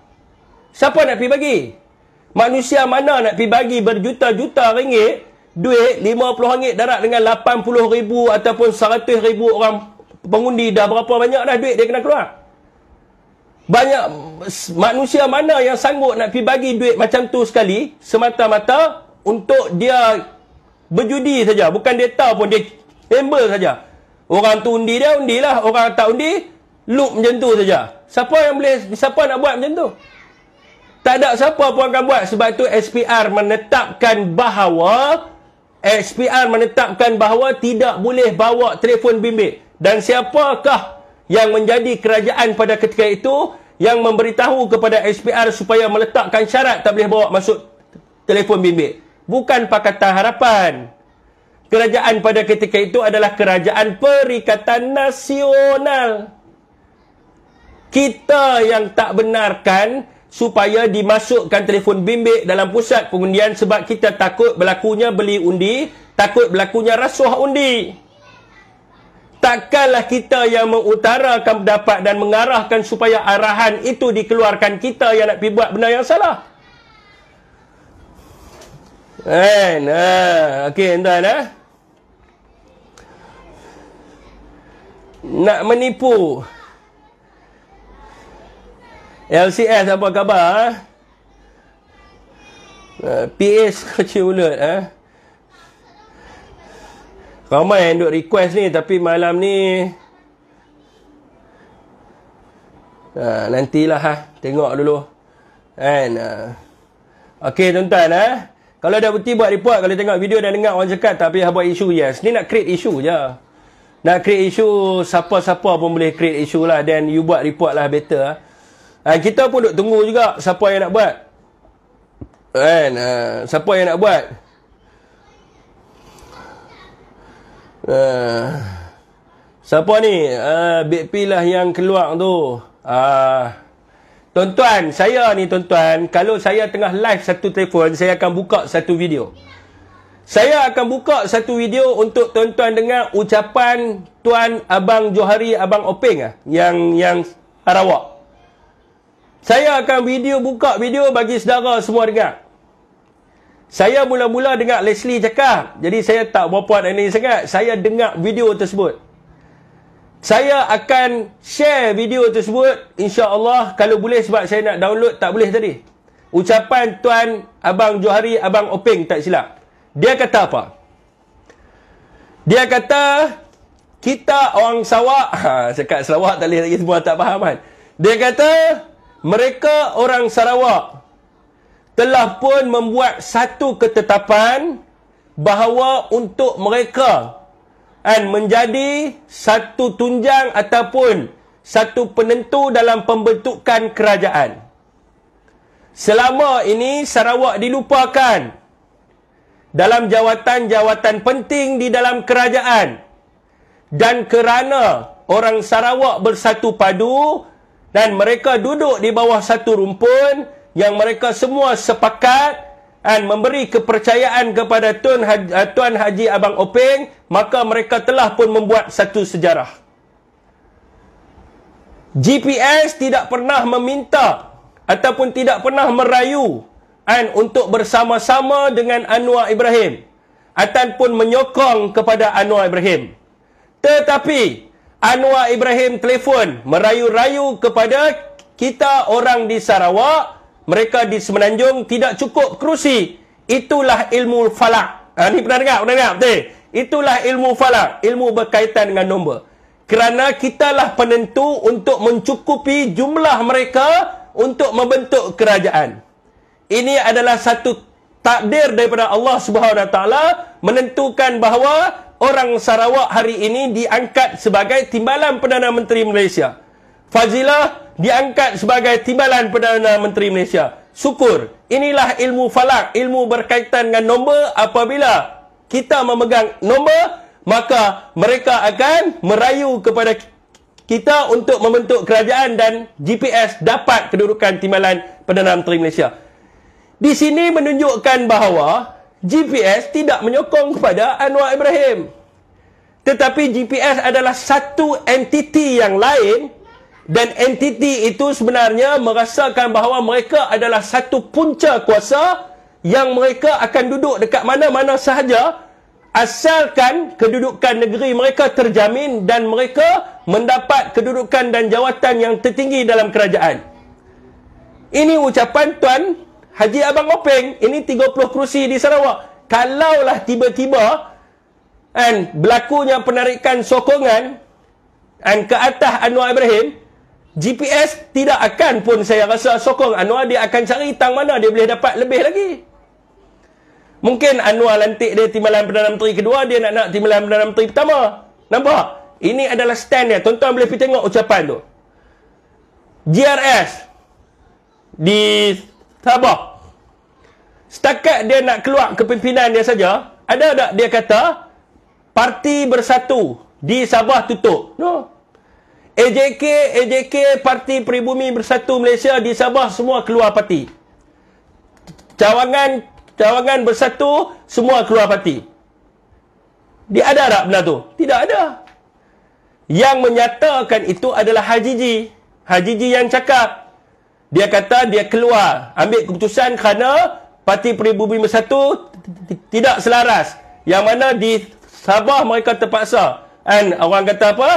Siapa nak pi bagi? Manusia mana nak pi bagi berjuta-juta ringgit duit 50 ringgit darat dengan 80 ribu ataupun 100 ribu orang pengundi dah berapa banyak dah duit dia kena keluar? Banyak manusia mana yang sanggup nak pi bagi duit macam tu sekali semata-mata untuk dia berjudi saja bukan dia tahu pun dia Simple saja. Orang tu undi dia, undilah. Orang tak undi, loop macam tu saja. Siapa yang boleh, siapa nak buat macam tu? Tak ada siapa pun akan buat. Sebab tu SPR menetapkan bahawa, SPR menetapkan bahawa tidak boleh bawa telefon bimbit. Dan siapakah yang menjadi kerajaan pada ketika itu yang memberitahu kepada SPR supaya meletakkan syarat tak boleh bawa masuk telefon bimbit? Bukan Pakatan Harapan. Kerajaan pada ketika itu adalah kerajaan perikatan nasional. Kita yang tak benarkan supaya dimasukkan telefon bimbit dalam pusat pengundian sebab kita takut berlakunya beli undi, takut berlakunya rasuah undi. Takkanlah kita yang mengutarakan pendapat dan mengarahkan supaya arahan itu dikeluarkan kita yang nak pergi buat benda yang salah. Eh, Ha. Okey, tuan-tuan. Ha? nak menipu LCS apa khabar ha? eh? PH kecil ulut eh? ramai yang duk request ni tapi malam ni uh, nantilah eh? tengok dulu kan uh. ok tuan-tuan eh? kalau dah berhenti buat report kalau tengok video dan dengar orang cakap tapi buat isu yes ni nak create isu je nak create isu siapa-siapa pun boleh create isu lah then you buat report lah better lah. Uh, kita pun duk tunggu juga siapa yang nak buat kan uh, siapa yang nak buat uh, siapa ni uh, BP lah yang keluar tu tuan-tuan uh, saya ni tuan-tuan kalau saya tengah live satu telefon saya akan buka satu video video saya akan buka satu video untuk tuan-tuan dengar ucapan tuan Abang Johari Abang Openg ah yang yang Arawak. Saya akan video buka video bagi saudara semua dengar. Saya mula-mula dengar Leslie cakap. Jadi saya tak berapa nak ini sangat. Saya dengar video tersebut. Saya akan share video tersebut insya-Allah kalau boleh sebab saya nak download tak boleh tadi. Ucapan tuan Abang Johari Abang Openg tak silap. Dia kata apa? Dia kata kita orang Sarawak, ha, cakap Sarawak tak boleh lagi semua tak faham kan. Dia kata mereka orang Sarawak telah pun membuat satu ketetapan bahawa untuk mereka kan menjadi satu tunjang ataupun satu penentu dalam pembentukan kerajaan. Selama ini Sarawak dilupakan dalam jawatan-jawatan penting di dalam kerajaan dan kerana orang Sarawak bersatu padu dan mereka duduk di bawah satu rumpun yang mereka semua sepakat dan memberi kepercayaan kepada Tun Haji, eh, Tuan Haji Abang Openg maka mereka telah pun membuat satu sejarah GPS tidak pernah meminta ataupun tidak pernah merayu An untuk bersama-sama dengan Anwar Ibrahim. Atan pun menyokong kepada Anwar Ibrahim. Tetapi, Anwar Ibrahim telefon merayu-rayu kepada kita orang di Sarawak, mereka di Semenanjung tidak cukup kerusi. Itulah ilmu falak. Ha, ni pernah dengar? Pernah dengar? Betul? Itulah ilmu falak. Ilmu berkaitan dengan nombor. Kerana kitalah penentu untuk mencukupi jumlah mereka untuk membentuk kerajaan ini adalah satu takdir daripada Allah Subhanahu Wa Taala menentukan bahawa orang Sarawak hari ini diangkat sebagai timbalan Perdana Menteri Malaysia. Fazilah diangkat sebagai timbalan Perdana Menteri Malaysia. Syukur. Inilah ilmu falak, ilmu berkaitan dengan nombor apabila kita memegang nombor, maka mereka akan merayu kepada kita untuk membentuk kerajaan dan GPS dapat kedudukan timbalan Perdana Menteri Malaysia. Di sini menunjukkan bahawa GPS tidak menyokong kepada Anwar Ibrahim. Tetapi GPS adalah satu entiti yang lain dan entiti itu sebenarnya merasakan bahawa mereka adalah satu punca kuasa yang mereka akan duduk dekat mana-mana sahaja asalkan kedudukan negeri mereka terjamin dan mereka mendapat kedudukan dan jawatan yang tertinggi dalam kerajaan. Ini ucapan Tuan Haji Abang Openg ini 30 kerusi di Sarawak. Kalaulah tiba-tiba kan berlakunya penarikan sokongan dan ke atas Anwar Ibrahim, GPS tidak akan pun saya rasa sokong Anwar dia akan cari tang mana dia boleh dapat lebih lagi. Mungkin Anwar lantik dia timbalan Perdana Menteri kedua, dia nak nak timbalan Perdana Menteri pertama. Nampak? Ini adalah stand dia. Tonton boleh pergi tengok ucapan tu. GRS di Sabah. Setakat dia nak keluar kepimpinan dia saja, ada tak dia kata, parti bersatu di Sabah tutup. No. AJK, AJK, Parti Peribumi Bersatu Malaysia di Sabah semua keluar parti. Cawangan, cawangan bersatu semua keluar parti. Dia ada tak benda tu? Tidak ada. Yang menyatakan itu adalah Haji Ji. Haji Ji yang cakap, dia kata dia keluar ambil keputusan kerana parti peribumi bersatu tidak selaras yang mana di Sabah mereka terpaksa and orang kata apa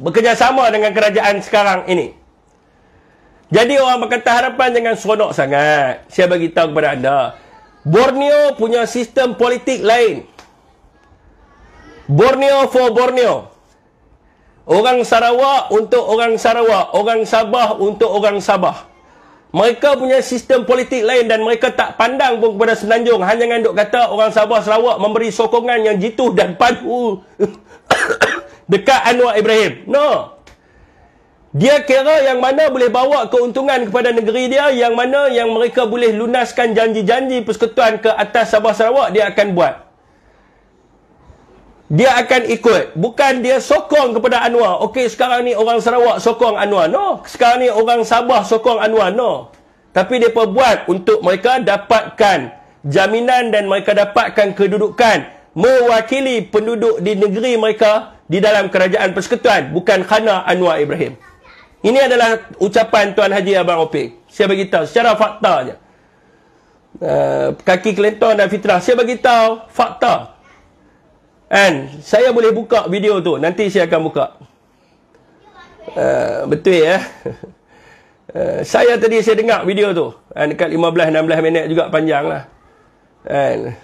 bekerjasama dengan kerajaan sekarang ini jadi orang berkata harapan jangan seronok sangat saya bagi tahu kepada anda Borneo punya sistem politik lain Borneo for Borneo Orang Sarawak untuk orang Sarawak, orang Sabah untuk orang Sabah. Mereka punya sistem politik lain dan mereka tak pandang pun kepada Semenanjung. Hanya dengan duk kata orang Sabah Sarawak memberi sokongan yang jitu dan padu dekat Anwar Ibrahim. No. Dia kira yang mana boleh bawa keuntungan kepada negeri dia, yang mana yang mereka boleh lunaskan janji-janji persekutuan ke atas Sabah Sarawak, dia akan buat dia akan ikut. Bukan dia sokong kepada Anwar. Okey, sekarang ni orang Sarawak sokong Anwar. No. Sekarang ni orang Sabah sokong Anwar. No. Tapi dia perbuat untuk mereka dapatkan jaminan dan mereka dapatkan kedudukan mewakili penduduk di negeri mereka di dalam kerajaan persekutuan. Bukan khana Anwar Ibrahim. Ini adalah ucapan Tuan Haji Abang Opik. Saya beritahu secara fakta je. Uh, kaki kelentong dan fitrah. Saya beritahu Fakta. And saya boleh buka video tu. Nanti saya akan buka. Uh, betul ya. Eh? Uh, saya tadi saya dengar video tu. And dekat 15-16 minit juga panjang lah. And...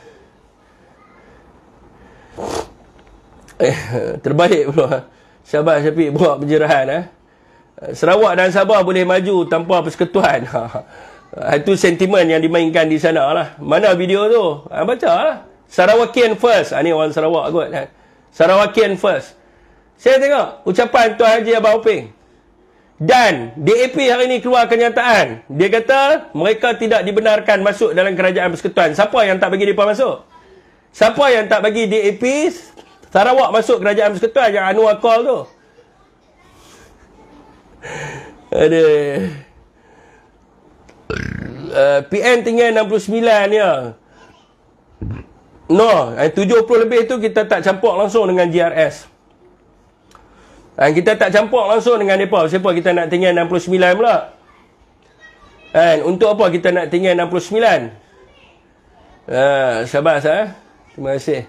Eh, terbaik pula. Syabas tapi buat penjerahan. Eh? Sarawak dan Sabah boleh maju tanpa persekutuan. Itu sentimen yang dimainkan di sana lah. Mana video tu? Ha, baca lah. Sarawakian first. Ha, ni orang Sarawak kot. Kan? Sarawakian first. Saya tengok ucapan Tuan Haji Abah Hoping. Dan DAP hari ini keluar kenyataan. Dia kata mereka tidak dibenarkan masuk dalam kerajaan persekutuan. Siapa yang tak bagi mereka masuk? Siapa yang tak bagi DAP Sarawak masuk kerajaan persekutuan yang Anwar call tu? Aduh. Uh, eh, PN tinggal 69 ya. No, eh, 70 lebih tu kita tak campur langsung dengan GRS. Dan eh, kita tak campur langsung dengan depa. Siapa kita nak tinggal 69 pula? Kan, eh, untuk apa kita nak tinggal 69? Ah, eh, syabas eh. Terima kasih.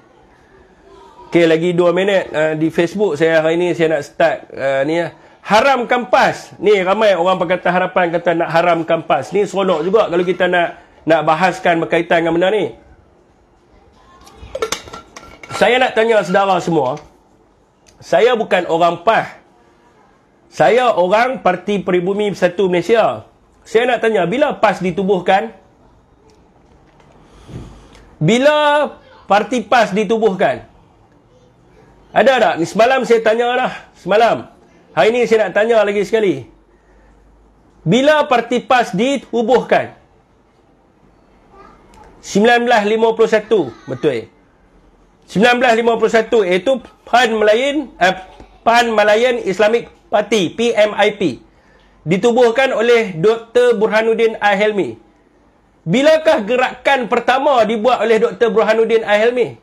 Okey, lagi 2 minit eh, di Facebook saya hari ni saya nak start eh, ni eh. Haram kampas. Ni ramai orang berkata harapan kata nak haram kampas. Ni seronok juga kalau kita nak nak bahaskan berkaitan dengan benda ni. Saya nak tanya saudara semua. Saya bukan orang PAH. Saya orang Parti Peribumi Bersatu Malaysia. Saya nak tanya, bila PAS ditubuhkan? Bila Parti PAS ditubuhkan? Ada tak? Ni semalam saya tanya dah. Semalam. Hari ni saya nak tanya lagi sekali. Bila Parti PAS ditubuhkan? 1951. Betul. Eh? 1951 iaitu Pan Malayan eh, Pan Malayan Islamic Party PMIP ditubuhkan oleh Dr. Burhanuddin Ahelmi. Bilakah gerakan pertama dibuat oleh Dr. Burhanuddin Ahelmi?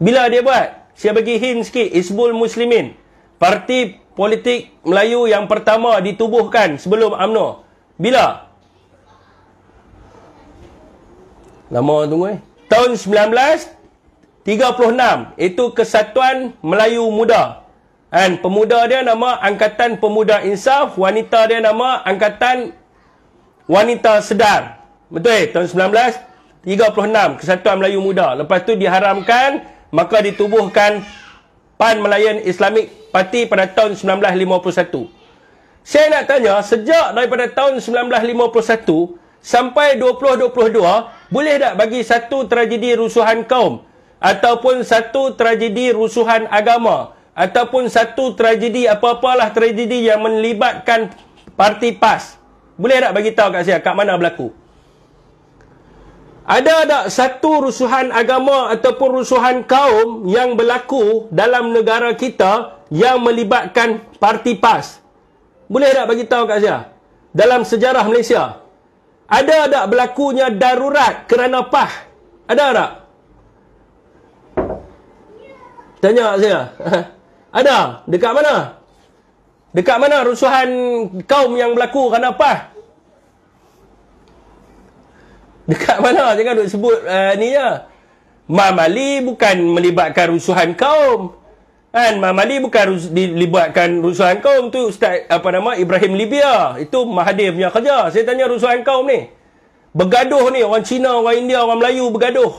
Bila dia buat? Saya bagi hint sikit. Isbul Muslimin. Parti politik Melayu yang pertama ditubuhkan sebelum AMNO? Bila? Lama tunggu eh. 1951 tahun 1936 itu kesatuan Melayu Muda dan pemuda dia nama Angkatan Pemuda Insaf wanita dia nama Angkatan Wanita Sedar betul eh? tahun 1936 kesatuan Melayu Muda lepas tu diharamkan maka ditubuhkan Pan Melayan Islamik, parti pada tahun 1951 saya nak tanya sejak daripada tahun 1951 sampai 2022 boleh tak bagi satu tragedi rusuhan kaum ataupun satu tragedi rusuhan agama ataupun satu tragedi apa-apalah tragedi yang melibatkan parti PAS. Boleh tak bagi tahu kat saya kat mana berlaku? Ada tak satu rusuhan agama ataupun rusuhan kaum yang berlaku dalam negara kita yang melibatkan parti PAS? Boleh tak bagi tahu kat saya? Dalam sejarah Malaysia, ada tak berlakunya darurat kerana PAH? Ada tak? Tanya saya. Ada? Dekat mana? Dekat mana rusuhan kaum yang berlaku kerana PAH? Dekat mana? Jangan duk sebut uh, ni je. Mam Ali bukan melibatkan rusuhan kaum. Kan, Mahdi bukan dilibatkan rusuhan kaum tu Ustaz apa nama Ibrahim Libya. Itu Mahathir punya kerja. Saya tanya rusuhan kaum ni. Bergaduh ni orang Cina, orang India, orang Melayu bergaduh.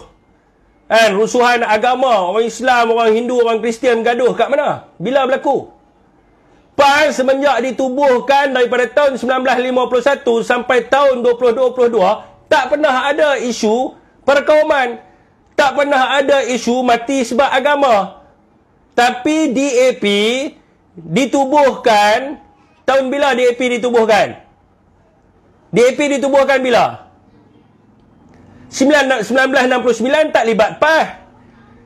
Kan, rusuhan agama, orang Islam, orang Hindu, orang Kristian gaduh kat mana? Bila berlaku? PAS semenjak ditubuhkan daripada tahun 1951 sampai tahun 2022 tak pernah ada isu perkauman. Tak pernah ada isu mati sebab agama. Tapi DAP ditubuhkan tahun bila DAP ditubuhkan? DAP ditubuhkan bila? 1969 tak libat PAH.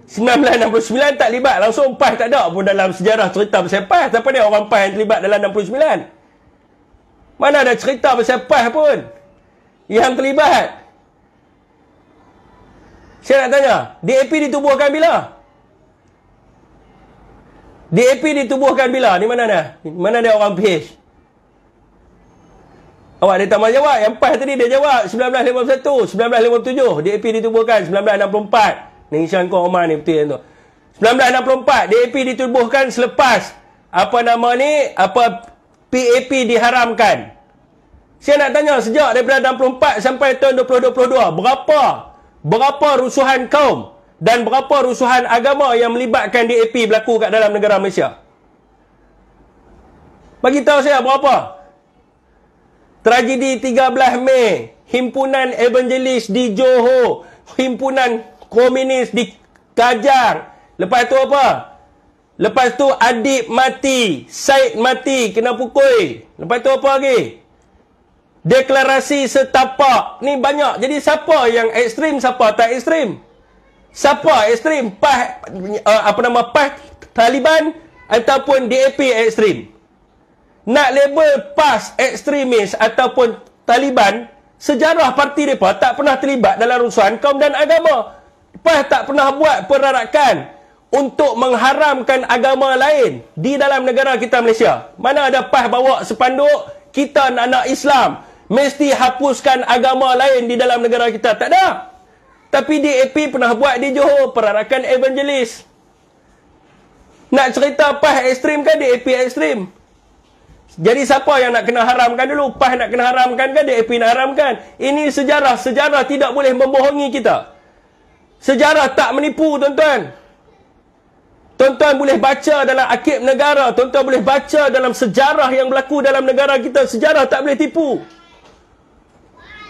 1969 tak libat. Langsung PAH tak ada pun dalam sejarah cerita pasal PAH. Siapa ni orang PAH yang terlibat dalam 69? Mana ada cerita pasal PAH pun yang terlibat? Saya nak tanya, DAP ditubuhkan bila? Bila? DAP ditubuhkan bila? Ni mana dah? Mana dia orang PH? Awak dia tak jawab. Yang pas tadi dia jawab. 1951, 1957. DAP ditubuhkan 1964. Ning Shan Kong Oman ni betul yang tu. 1964, DAP ditubuhkan selepas apa nama ni, apa PAP diharamkan. Saya nak tanya, sejak daripada 1964 sampai tahun 2022, berapa berapa rusuhan kaum dan berapa rusuhan agama yang melibatkan DAP berlaku kat dalam negara Malaysia? Bagi tahu saya berapa? Tragedi 13 Mei, himpunan evangelis di Johor, himpunan komunis di Kajar. Lepas tu apa? Lepas tu adik mati, Said mati kena pukul. Lepas tu apa lagi? Deklarasi setapak. Ni banyak. Jadi siapa yang ekstrim, siapa tak ekstrim? Siapa ekstrim? PAH, uh, apa nama PAH, Taliban ataupun DAP ekstrim? Nak label pah ekstremis ataupun Taliban, sejarah parti mereka tak pernah terlibat dalam rusuhan kaum dan agama. pah tak pernah buat perarakan untuk mengharamkan agama lain di dalam negara kita Malaysia. Mana ada pah bawa sepanduk, kita anak-anak Islam mesti hapuskan agama lain di dalam negara kita. Tak ada. Tapi DAP pernah buat di Johor perarakan evangelis. Nak cerita PAH ekstrim kan DAP ekstrim? Jadi siapa yang nak kena haramkan dulu? PAH nak kena haramkan kan DAP nak haramkan? Ini sejarah. Sejarah tidak boleh membohongi kita. Sejarah tak menipu tuan-tuan. Tuan-tuan boleh baca dalam akib negara. Tuan-tuan boleh baca dalam sejarah yang berlaku dalam negara kita. Sejarah tak boleh tipu.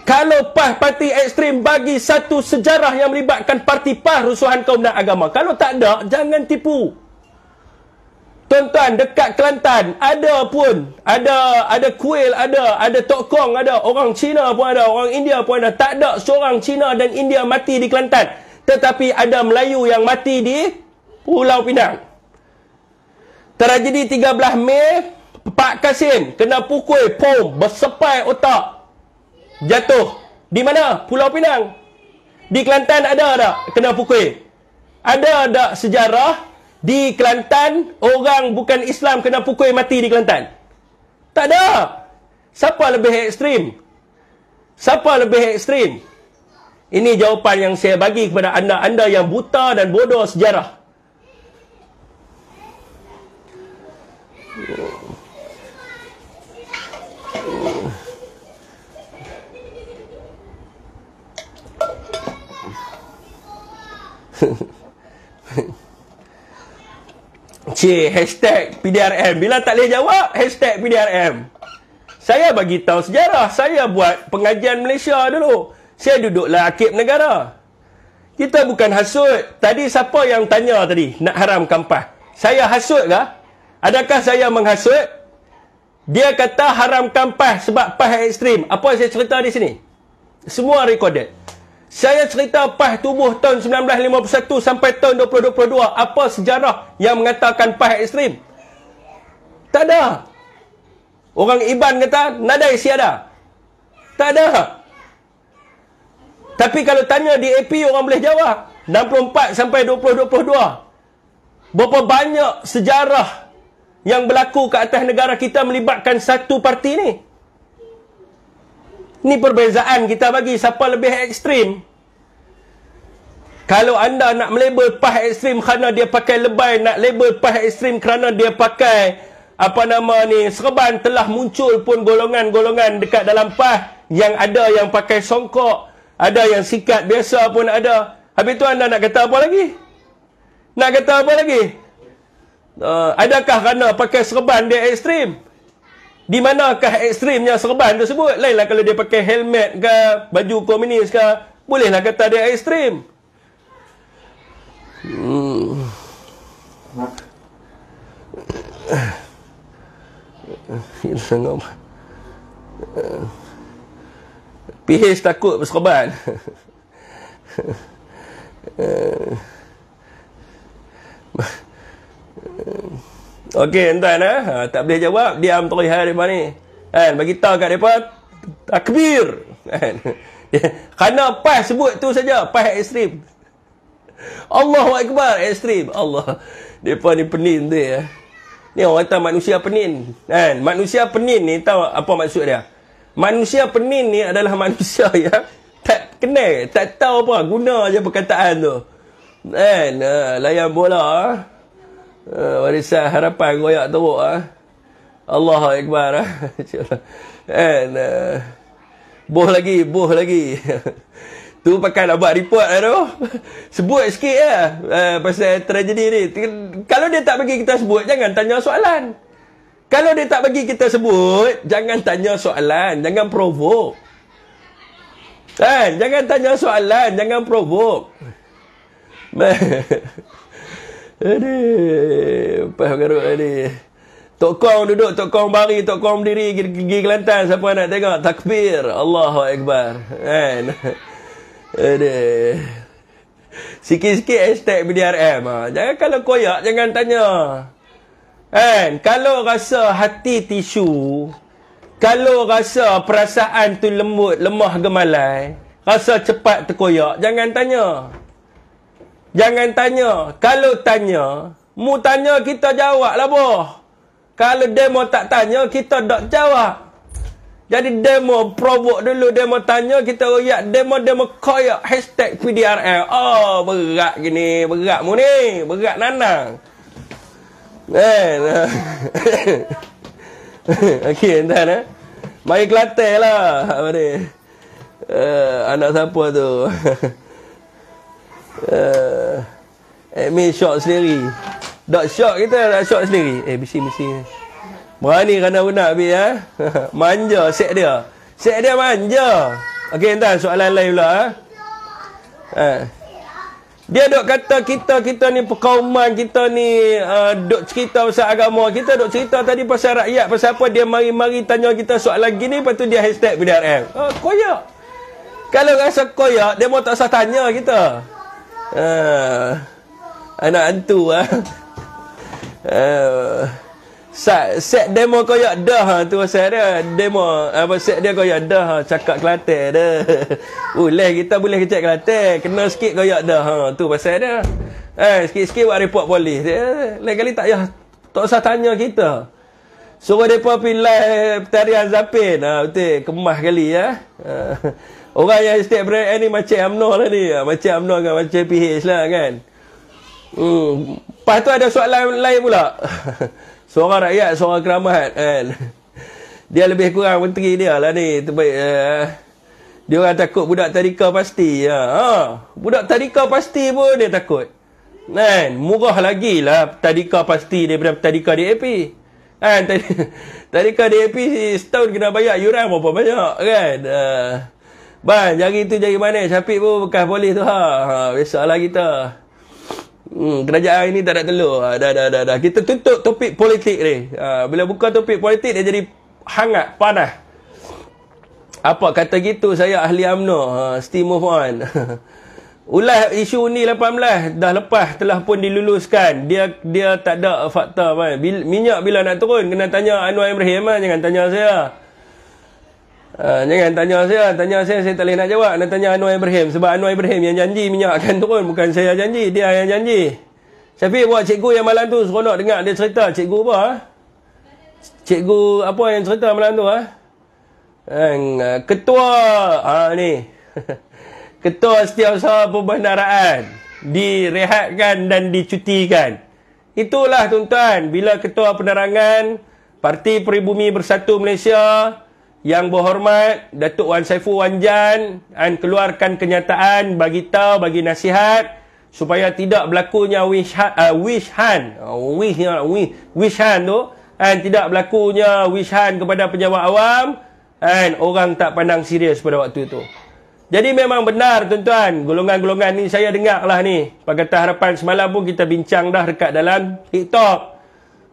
Kalau PAH parti ekstrim bagi satu sejarah yang melibatkan parti PAH rusuhan kaum dan agama. Kalau tak ada, jangan tipu. Tuan-tuan, dekat Kelantan, ada pun. Ada ada kuil, ada. Ada tokong, ada. Orang Cina pun ada. Orang India pun ada. Tak ada seorang Cina dan India mati di Kelantan. Tetapi ada Melayu yang mati di Pulau Pinang. Tragedi 13 Mei, Pak Kasim kena pukul, pom, bersepai otak jatuh di mana Pulau Pinang di Kelantan ada tak kena pukul ada tak sejarah di Kelantan orang bukan Islam kena pukul mati di Kelantan tak ada siapa lebih ekstrim siapa lebih ekstrim ini jawapan yang saya bagi kepada anda anda yang buta dan bodoh sejarah Cik, hashtag PDRM. Bila tak boleh jawab, hashtag PDRM. Saya bagi tahu sejarah. Saya buat pengajian Malaysia dulu. Saya duduklah akib negara. Kita bukan hasut. Tadi siapa yang tanya tadi nak haram kampah? Saya hasut kah? Adakah saya menghasut? Dia kata haram kampah sebab pahal ekstrim. Apa saya cerita di sini? Semua recorded. Saya cerita PAH tubuh tahun 1951 sampai tahun 2022. Apa sejarah yang mengatakan PAH ekstrim? Tak ada. Orang Iban kata, nadai siada. Tak ada. Tapi kalau tanya di AP, orang boleh jawab. 64 sampai 2022. Berapa banyak sejarah yang berlaku ke atas negara kita melibatkan satu parti ni? Ni perbezaan kita bagi siapa lebih ekstrim. Kalau anda nak label PAH ekstrim kerana dia pakai lebay, nak label PAH ekstrim kerana dia pakai apa nama ni, serban telah muncul pun golongan-golongan dekat dalam PAH yang ada yang pakai songkok, ada yang sikat biasa pun ada. Habis tu anda nak kata apa lagi? Nak kata apa lagi? Uh, adakah kerana pakai serban dia ekstrim? di manakah ekstremnya serban tersebut? Lainlah kalau dia pakai helmet ke, baju komunis ke, bolehlah kata dia ekstrem. Hmm. PH takut berserban Hmm. Okey, tuan eh. Ha, tak boleh jawab, diam terlihat hari ni. Kan, bagi tahu kat depa takbir. Kan. Kerana pas sebut tu saja, pas ekstrim. Allahu akbar ekstrim. Allah. Depa ni penin tu ya. Eh? Ni orang kata manusia penin. Kan, manusia penin ni tahu apa maksud dia? Manusia penin ni adalah manusia ya. Tak kenal, tak tahu apa guna aja perkataan tu. Kan, uh, layan bola ah. Eh, warisan harapan goyak teruk ah. Allah Akbar ah. And uh, boh lagi, boh lagi. tu pakai nak buat report lah tu. sebut sikit lah uh, pasal tragedi ni. Kalau dia tak bagi kita sebut, jangan tanya soalan. Kalau dia tak bagi kita sebut, jangan tanya soalan. Jangan provoke. Kan? Jangan tanya soalan. Jangan provoke. Aduh, pas garuk ni. Tokong duduk, tokong Kong bari, Tok Kong berdiri, pergi Kelantan, siapa nak tengok? Takbir, Allahu Akbar. Kan? Aduh. Sikit-sikit hashtag BDRM. Ah, jangan kalau koyak, jangan tanya. Kan? Kalau rasa hati tisu, kalau rasa perasaan tu lembut, lemah gemalai, rasa cepat terkoyak, jangan tanya. Jangan tanya. Kalau tanya, mu tanya kita jawab lah boh. Kalau demo tak tanya, kita tak jawab. Jadi demo provok dulu, demo tanya, kita royak demo-demo koyak hashtag PDRL. Oh, berat gini, berat mu ni, berat nanang. Eh, Okey, entah eh. Mari Kelantan lah. Uh, anak siapa tu? uh, admin shock sendiri Dok shock kita dah shock sendiri eh bisi bisi. berani kena guna habis ya eh? manja set dia set dia manja okey entah soalan lain pula eh? eh. Dia duk kata kita-kita ni perkauman, kita ni uh, eh, duk cerita pasal agama. Kita dok cerita tadi pasal rakyat, pasal apa dia mari-mari tanya kita soalan gini, lepas tu dia hashtag BDRM. Uh, oh, koyak. Kalau rasa koyak, dia mau tak usah tanya kita. Ah. anak hantu ah. Uh, set demo koyak dah ah, tu pasal dia demo apa set dia koyak dah cakap kelantan dia. Boleh kita boleh kecek kelantan, kena sikit koyak dah ha tu pasal dia. Eh sikit-sikit buat report polis dia. Eh. Lain kali tak payah tak usah tanya kita. Suruh depa pilih tarian Zapin. Ha betul kemas kali ya. Uh. Orang yang step berada ni macam UMNO lah ni. Ah, macam UMNO dengan macam PH lah kan. Hmm. Lepas tu ada soalan lain lain pula. seorang rakyat, seorang keramat kan. Dia lebih kurang menteri dia lah ni. Terbaik. Uh, dia orang takut budak tadika pasti. Ya. Ha. Budak tadika pasti pun dia takut. Kan? Murah lagi lah tadika pasti daripada tadika DAP. Kan? Tadika DAP setahun kena bayar yuran berapa banyak kan. Uh, Ban, jari tu jari mana? Syafiq pun bekas polis tu. Ha, ha besoklah kita. Hmm, kerajaan ini tak ada telur. Ha, dah, dah, dah, dah. Kita tutup topik politik ni. Ha, bila buka topik politik, dia jadi hangat, panas. Apa kata gitu saya ahli UMNO? Ha, still move on. Ulah isu ni 18 dah lepas telah pun diluluskan. Dia dia tak ada fakta kan. minyak bila nak turun kena tanya Anwar Ibrahim kan? jangan tanya saya. Ah, jangan tanya saya, tanya saya saya tak boleh nak jawab. Nak tanya Anwar Ibrahim sebab Anwar Ibrahim yang janji minyak akan turun bukan saya janji, dia yang janji. Tapi buat cikgu yang malam tu seronok dengar dia cerita cikgu apa? Ah? Cikgu apa yang cerita malam tu ah? ah ketua ha ni. Ketua setiap setiausaha perbandaraan direhatkan dan dicutikan. Itulah tuan-tuan, bila ketua penerangan Parti Peribumi Bersatu Malaysia yang berhormat Datuk Wan Saiful Wan Jan dan keluarkan kenyataan bagi tahu bagi nasihat supaya tidak berlakunya wish ha, uh, wish han uh, oh, wish, uh, wish wish han tu dan tidak berlakunya wish han kepada pejabat awam dan orang tak pandang serius pada waktu itu. Jadi memang benar tuan-tuan, golongan-golongan ni saya dengar lah ni. Pakat harapan semalam pun kita bincang dah dekat dalam TikTok.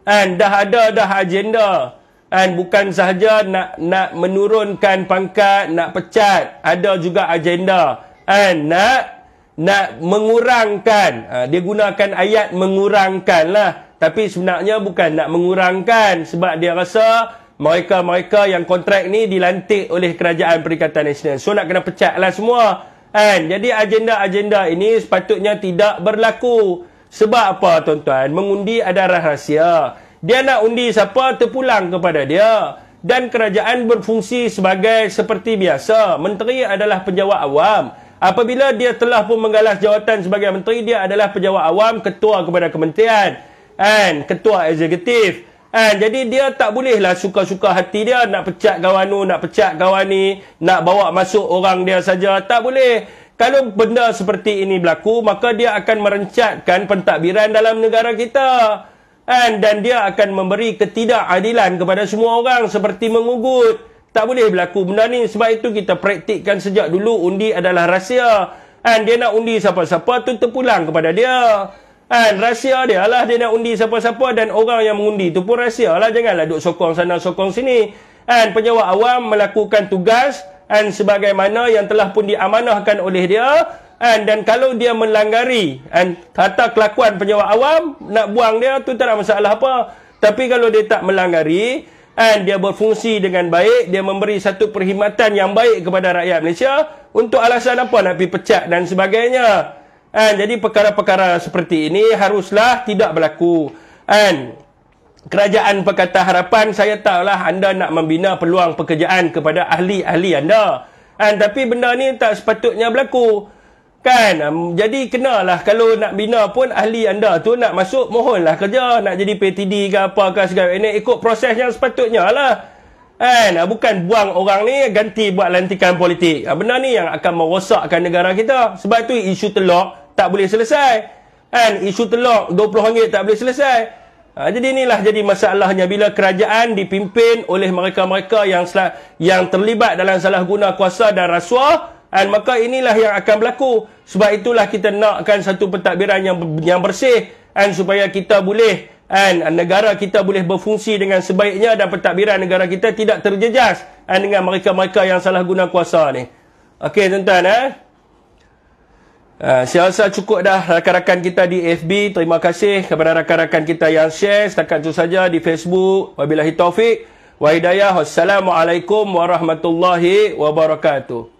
Dan dah ada dah agenda dan bukan sahaja nak nak menurunkan pangkat, nak pecat, ada juga agenda. Dan nak nak mengurangkan, ha, dia gunakan ayat mengurangkan lah. Tapi sebenarnya bukan nak mengurangkan sebab dia rasa mereka-mereka yang kontrak ni dilantik oleh kerajaan Perikatan Nasional. So nak kena pecat lah semua. Dan jadi agenda-agenda ini sepatutnya tidak berlaku. Sebab apa tuan-tuan? Mengundi adalah rahsia dia nak undi siapa terpulang kepada dia dan kerajaan berfungsi sebagai seperti biasa menteri adalah penjawat awam apabila dia telah pun menggalas jawatan sebagai menteri dia adalah penjawat awam ketua kepada kementerian and ketua eksekutif and jadi dia tak bolehlah suka-suka hati dia nak pecat kawan tu nak pecat kawan ni nak bawa masuk orang dia saja tak boleh kalau benda seperti ini berlaku maka dia akan merencatkan pentadbiran dalam negara kita kan? dan dia akan memberi ketidakadilan kepada semua orang seperti mengugut tak boleh berlaku benda ni sebab itu kita praktikkan sejak dulu undi adalah rahsia kan? dia nak undi siapa-siapa tu terpulang kepada dia kan? rahsia dia lah dia nak undi siapa-siapa dan orang yang mengundi tu pun rahsia lah janganlah duduk sokong sana sokong sini kan? penjawat awam melakukan tugas dan sebagaimana yang telah pun diamanahkan oleh dia kan? dan kalau dia melanggari kan? kata kelakuan penyewa awam nak buang dia tu tak ada masalah apa tapi kalau dia tak melanggari kan? dia berfungsi dengan baik dia memberi satu perkhidmatan yang baik kepada rakyat Malaysia untuk alasan apa nak pergi pecat dan sebagainya kan? jadi perkara-perkara seperti ini haruslah tidak berlaku kan? kerajaan Pekatan Harapan saya tahulah anda nak membina peluang pekerjaan kepada ahli-ahli anda And, tapi benda ni tak sepatutnya berlaku. Kan? Jadi kenalah kalau nak bina pun ahli anda tu nak masuk mohonlah kerja nak jadi PTD ke apa ke segala ini ikut proses yang sepatutnya lah. Kan? Ah, bukan buang orang ni ganti buat lantikan politik. Ah, Benar ni yang akan merosakkan negara kita. Sebab tu isu telok tak boleh selesai. Kan? Isu telok RM20 tak boleh selesai. Ha, jadi inilah jadi masalahnya bila kerajaan dipimpin oleh mereka-mereka yang yang terlibat dalam salah guna kuasa dan rasuah. Dan maka inilah yang akan berlaku. Sebab itulah kita nakkan satu pentadbiran yang yang bersih dan supaya kita boleh dan negara kita boleh berfungsi dengan sebaiknya dan pentadbiran negara kita tidak terjejas dan dengan mereka-mereka yang salah guna kuasa ni. Okey tuan-tuan eh. Uh, eh, saya rasa cukup dah rakan-rakan kita di FB. Terima kasih kepada rakan-rakan kita yang share. Setakat itu saja di Facebook. Wabilahi taufik. Wa hidayah. Wassalamualaikum warahmatullahi wabarakatuh.